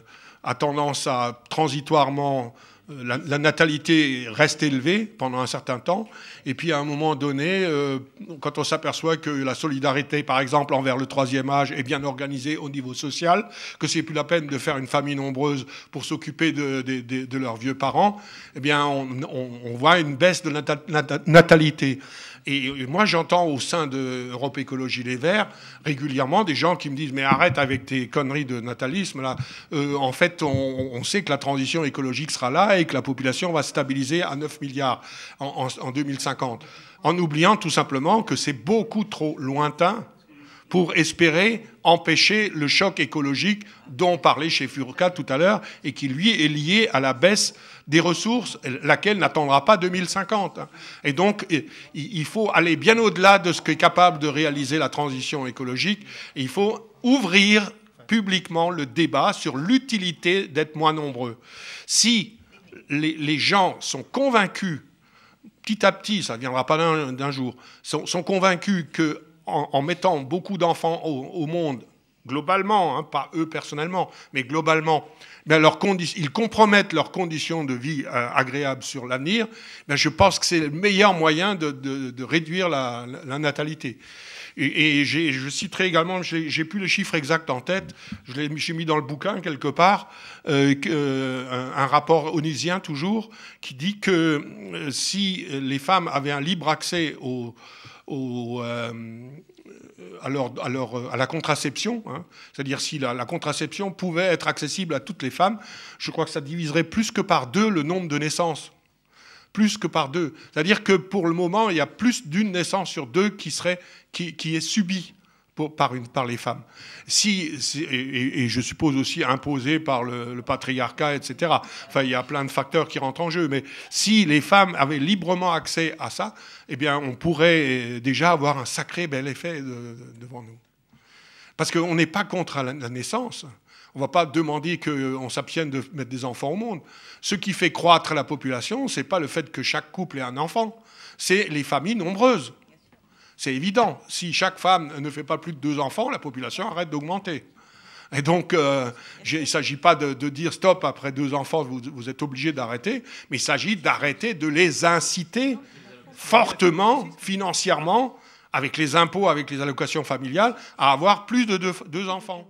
a tendance à transitoirement euh, la, natalité reste élevée pendant un certain temps, et puis à un moment donné, euh, quand on s'aperçoit que la solidarité, par exemple, envers le troisième âge est bien organisée au niveau social, que c'est plus la peine de faire une famille nombreuse pour s'occuper de, leurs vieux parents, eh bien, on voit une baisse de la natalité. Et moi, j'entends au sein de Europe Écologie Les Verts régulièrement des gens qui me disent Mais arrête avec tes conneries de natalisme. Là. Euh, en fait, on, sait que la transition écologique sera là et que la population va se stabiliser à 9 milliards en, 2050. En oubliant tout simplement que c'est beaucoup trop lointain pour espérer empêcher le choc écologique dont parlait chez Furca tout à l'heure et qui, lui, est lié à la baisse des ressources, laquelle n'attendra pas 2050. Et donc, il faut aller bien au-delà de ce qu'est capable de réaliser la transition écologique. il faut ouvrir publiquement le débat sur l'utilité d'être moins nombreux. Si les, gens sont convaincus, petit à petit, ça ne viendra pas d'un jour, sont, convaincus que en, mettant beaucoup d'enfants au, monde, globalement, hein, pas eux personnellement, mais globalement, ben leur ils compromettent leurs conditions de vie euh, agréables sur l'avenir, ben je pense que c'est le meilleur moyen de, réduire la, natalité. Et, je citerai également, j'ai plus le chiffre exact en tête, je l'ai mis dans le bouquin quelque part, euh, euh un, rapport onisien toujours, qui dit que euh, si les femmes avaient un libre accès aux, aux, à, euh, à, la contraception, hein. c'est-à-dire si la, contraception pouvait être accessible à toutes les femmes, je crois que ça diviserait plus que par deux le nombre de naissances. Plus que par deux. C'est-à-dire que pour le moment, il y a plus d'une naissance sur deux qui, serait, qui, qui est subie par, les femmes. Si, et, je suppose aussi imposé par le, patriarcat, etc. Enfin, il y a plein de facteurs qui rentrent en jeu. Mais si les femmes avaient librement accès à ça, eh bien, on pourrait euh, déjà avoir un sacré bel effet devant nous. Parce qu'on n'est pas contre la naissance. On ne va pas demander qu'on euh, s'abstienne de mettre des enfants au monde. Ce qui fait croître la population, ce n'est pas le fait que chaque couple ait un enfant, c'est les familles nombreuses. C'est évident. Si chaque femme ne fait pas plus de deux enfants, la population arrête d'augmenter. Et donc, euh, il ne s'agit pas de, dire stop après deux enfants, vous, êtes obligé d'arrêter, mais il s'agit d'arrêter de les inciter fortement, financièrement, avec les impôts, avec les allocations familiales, à avoir plus de deux enfants.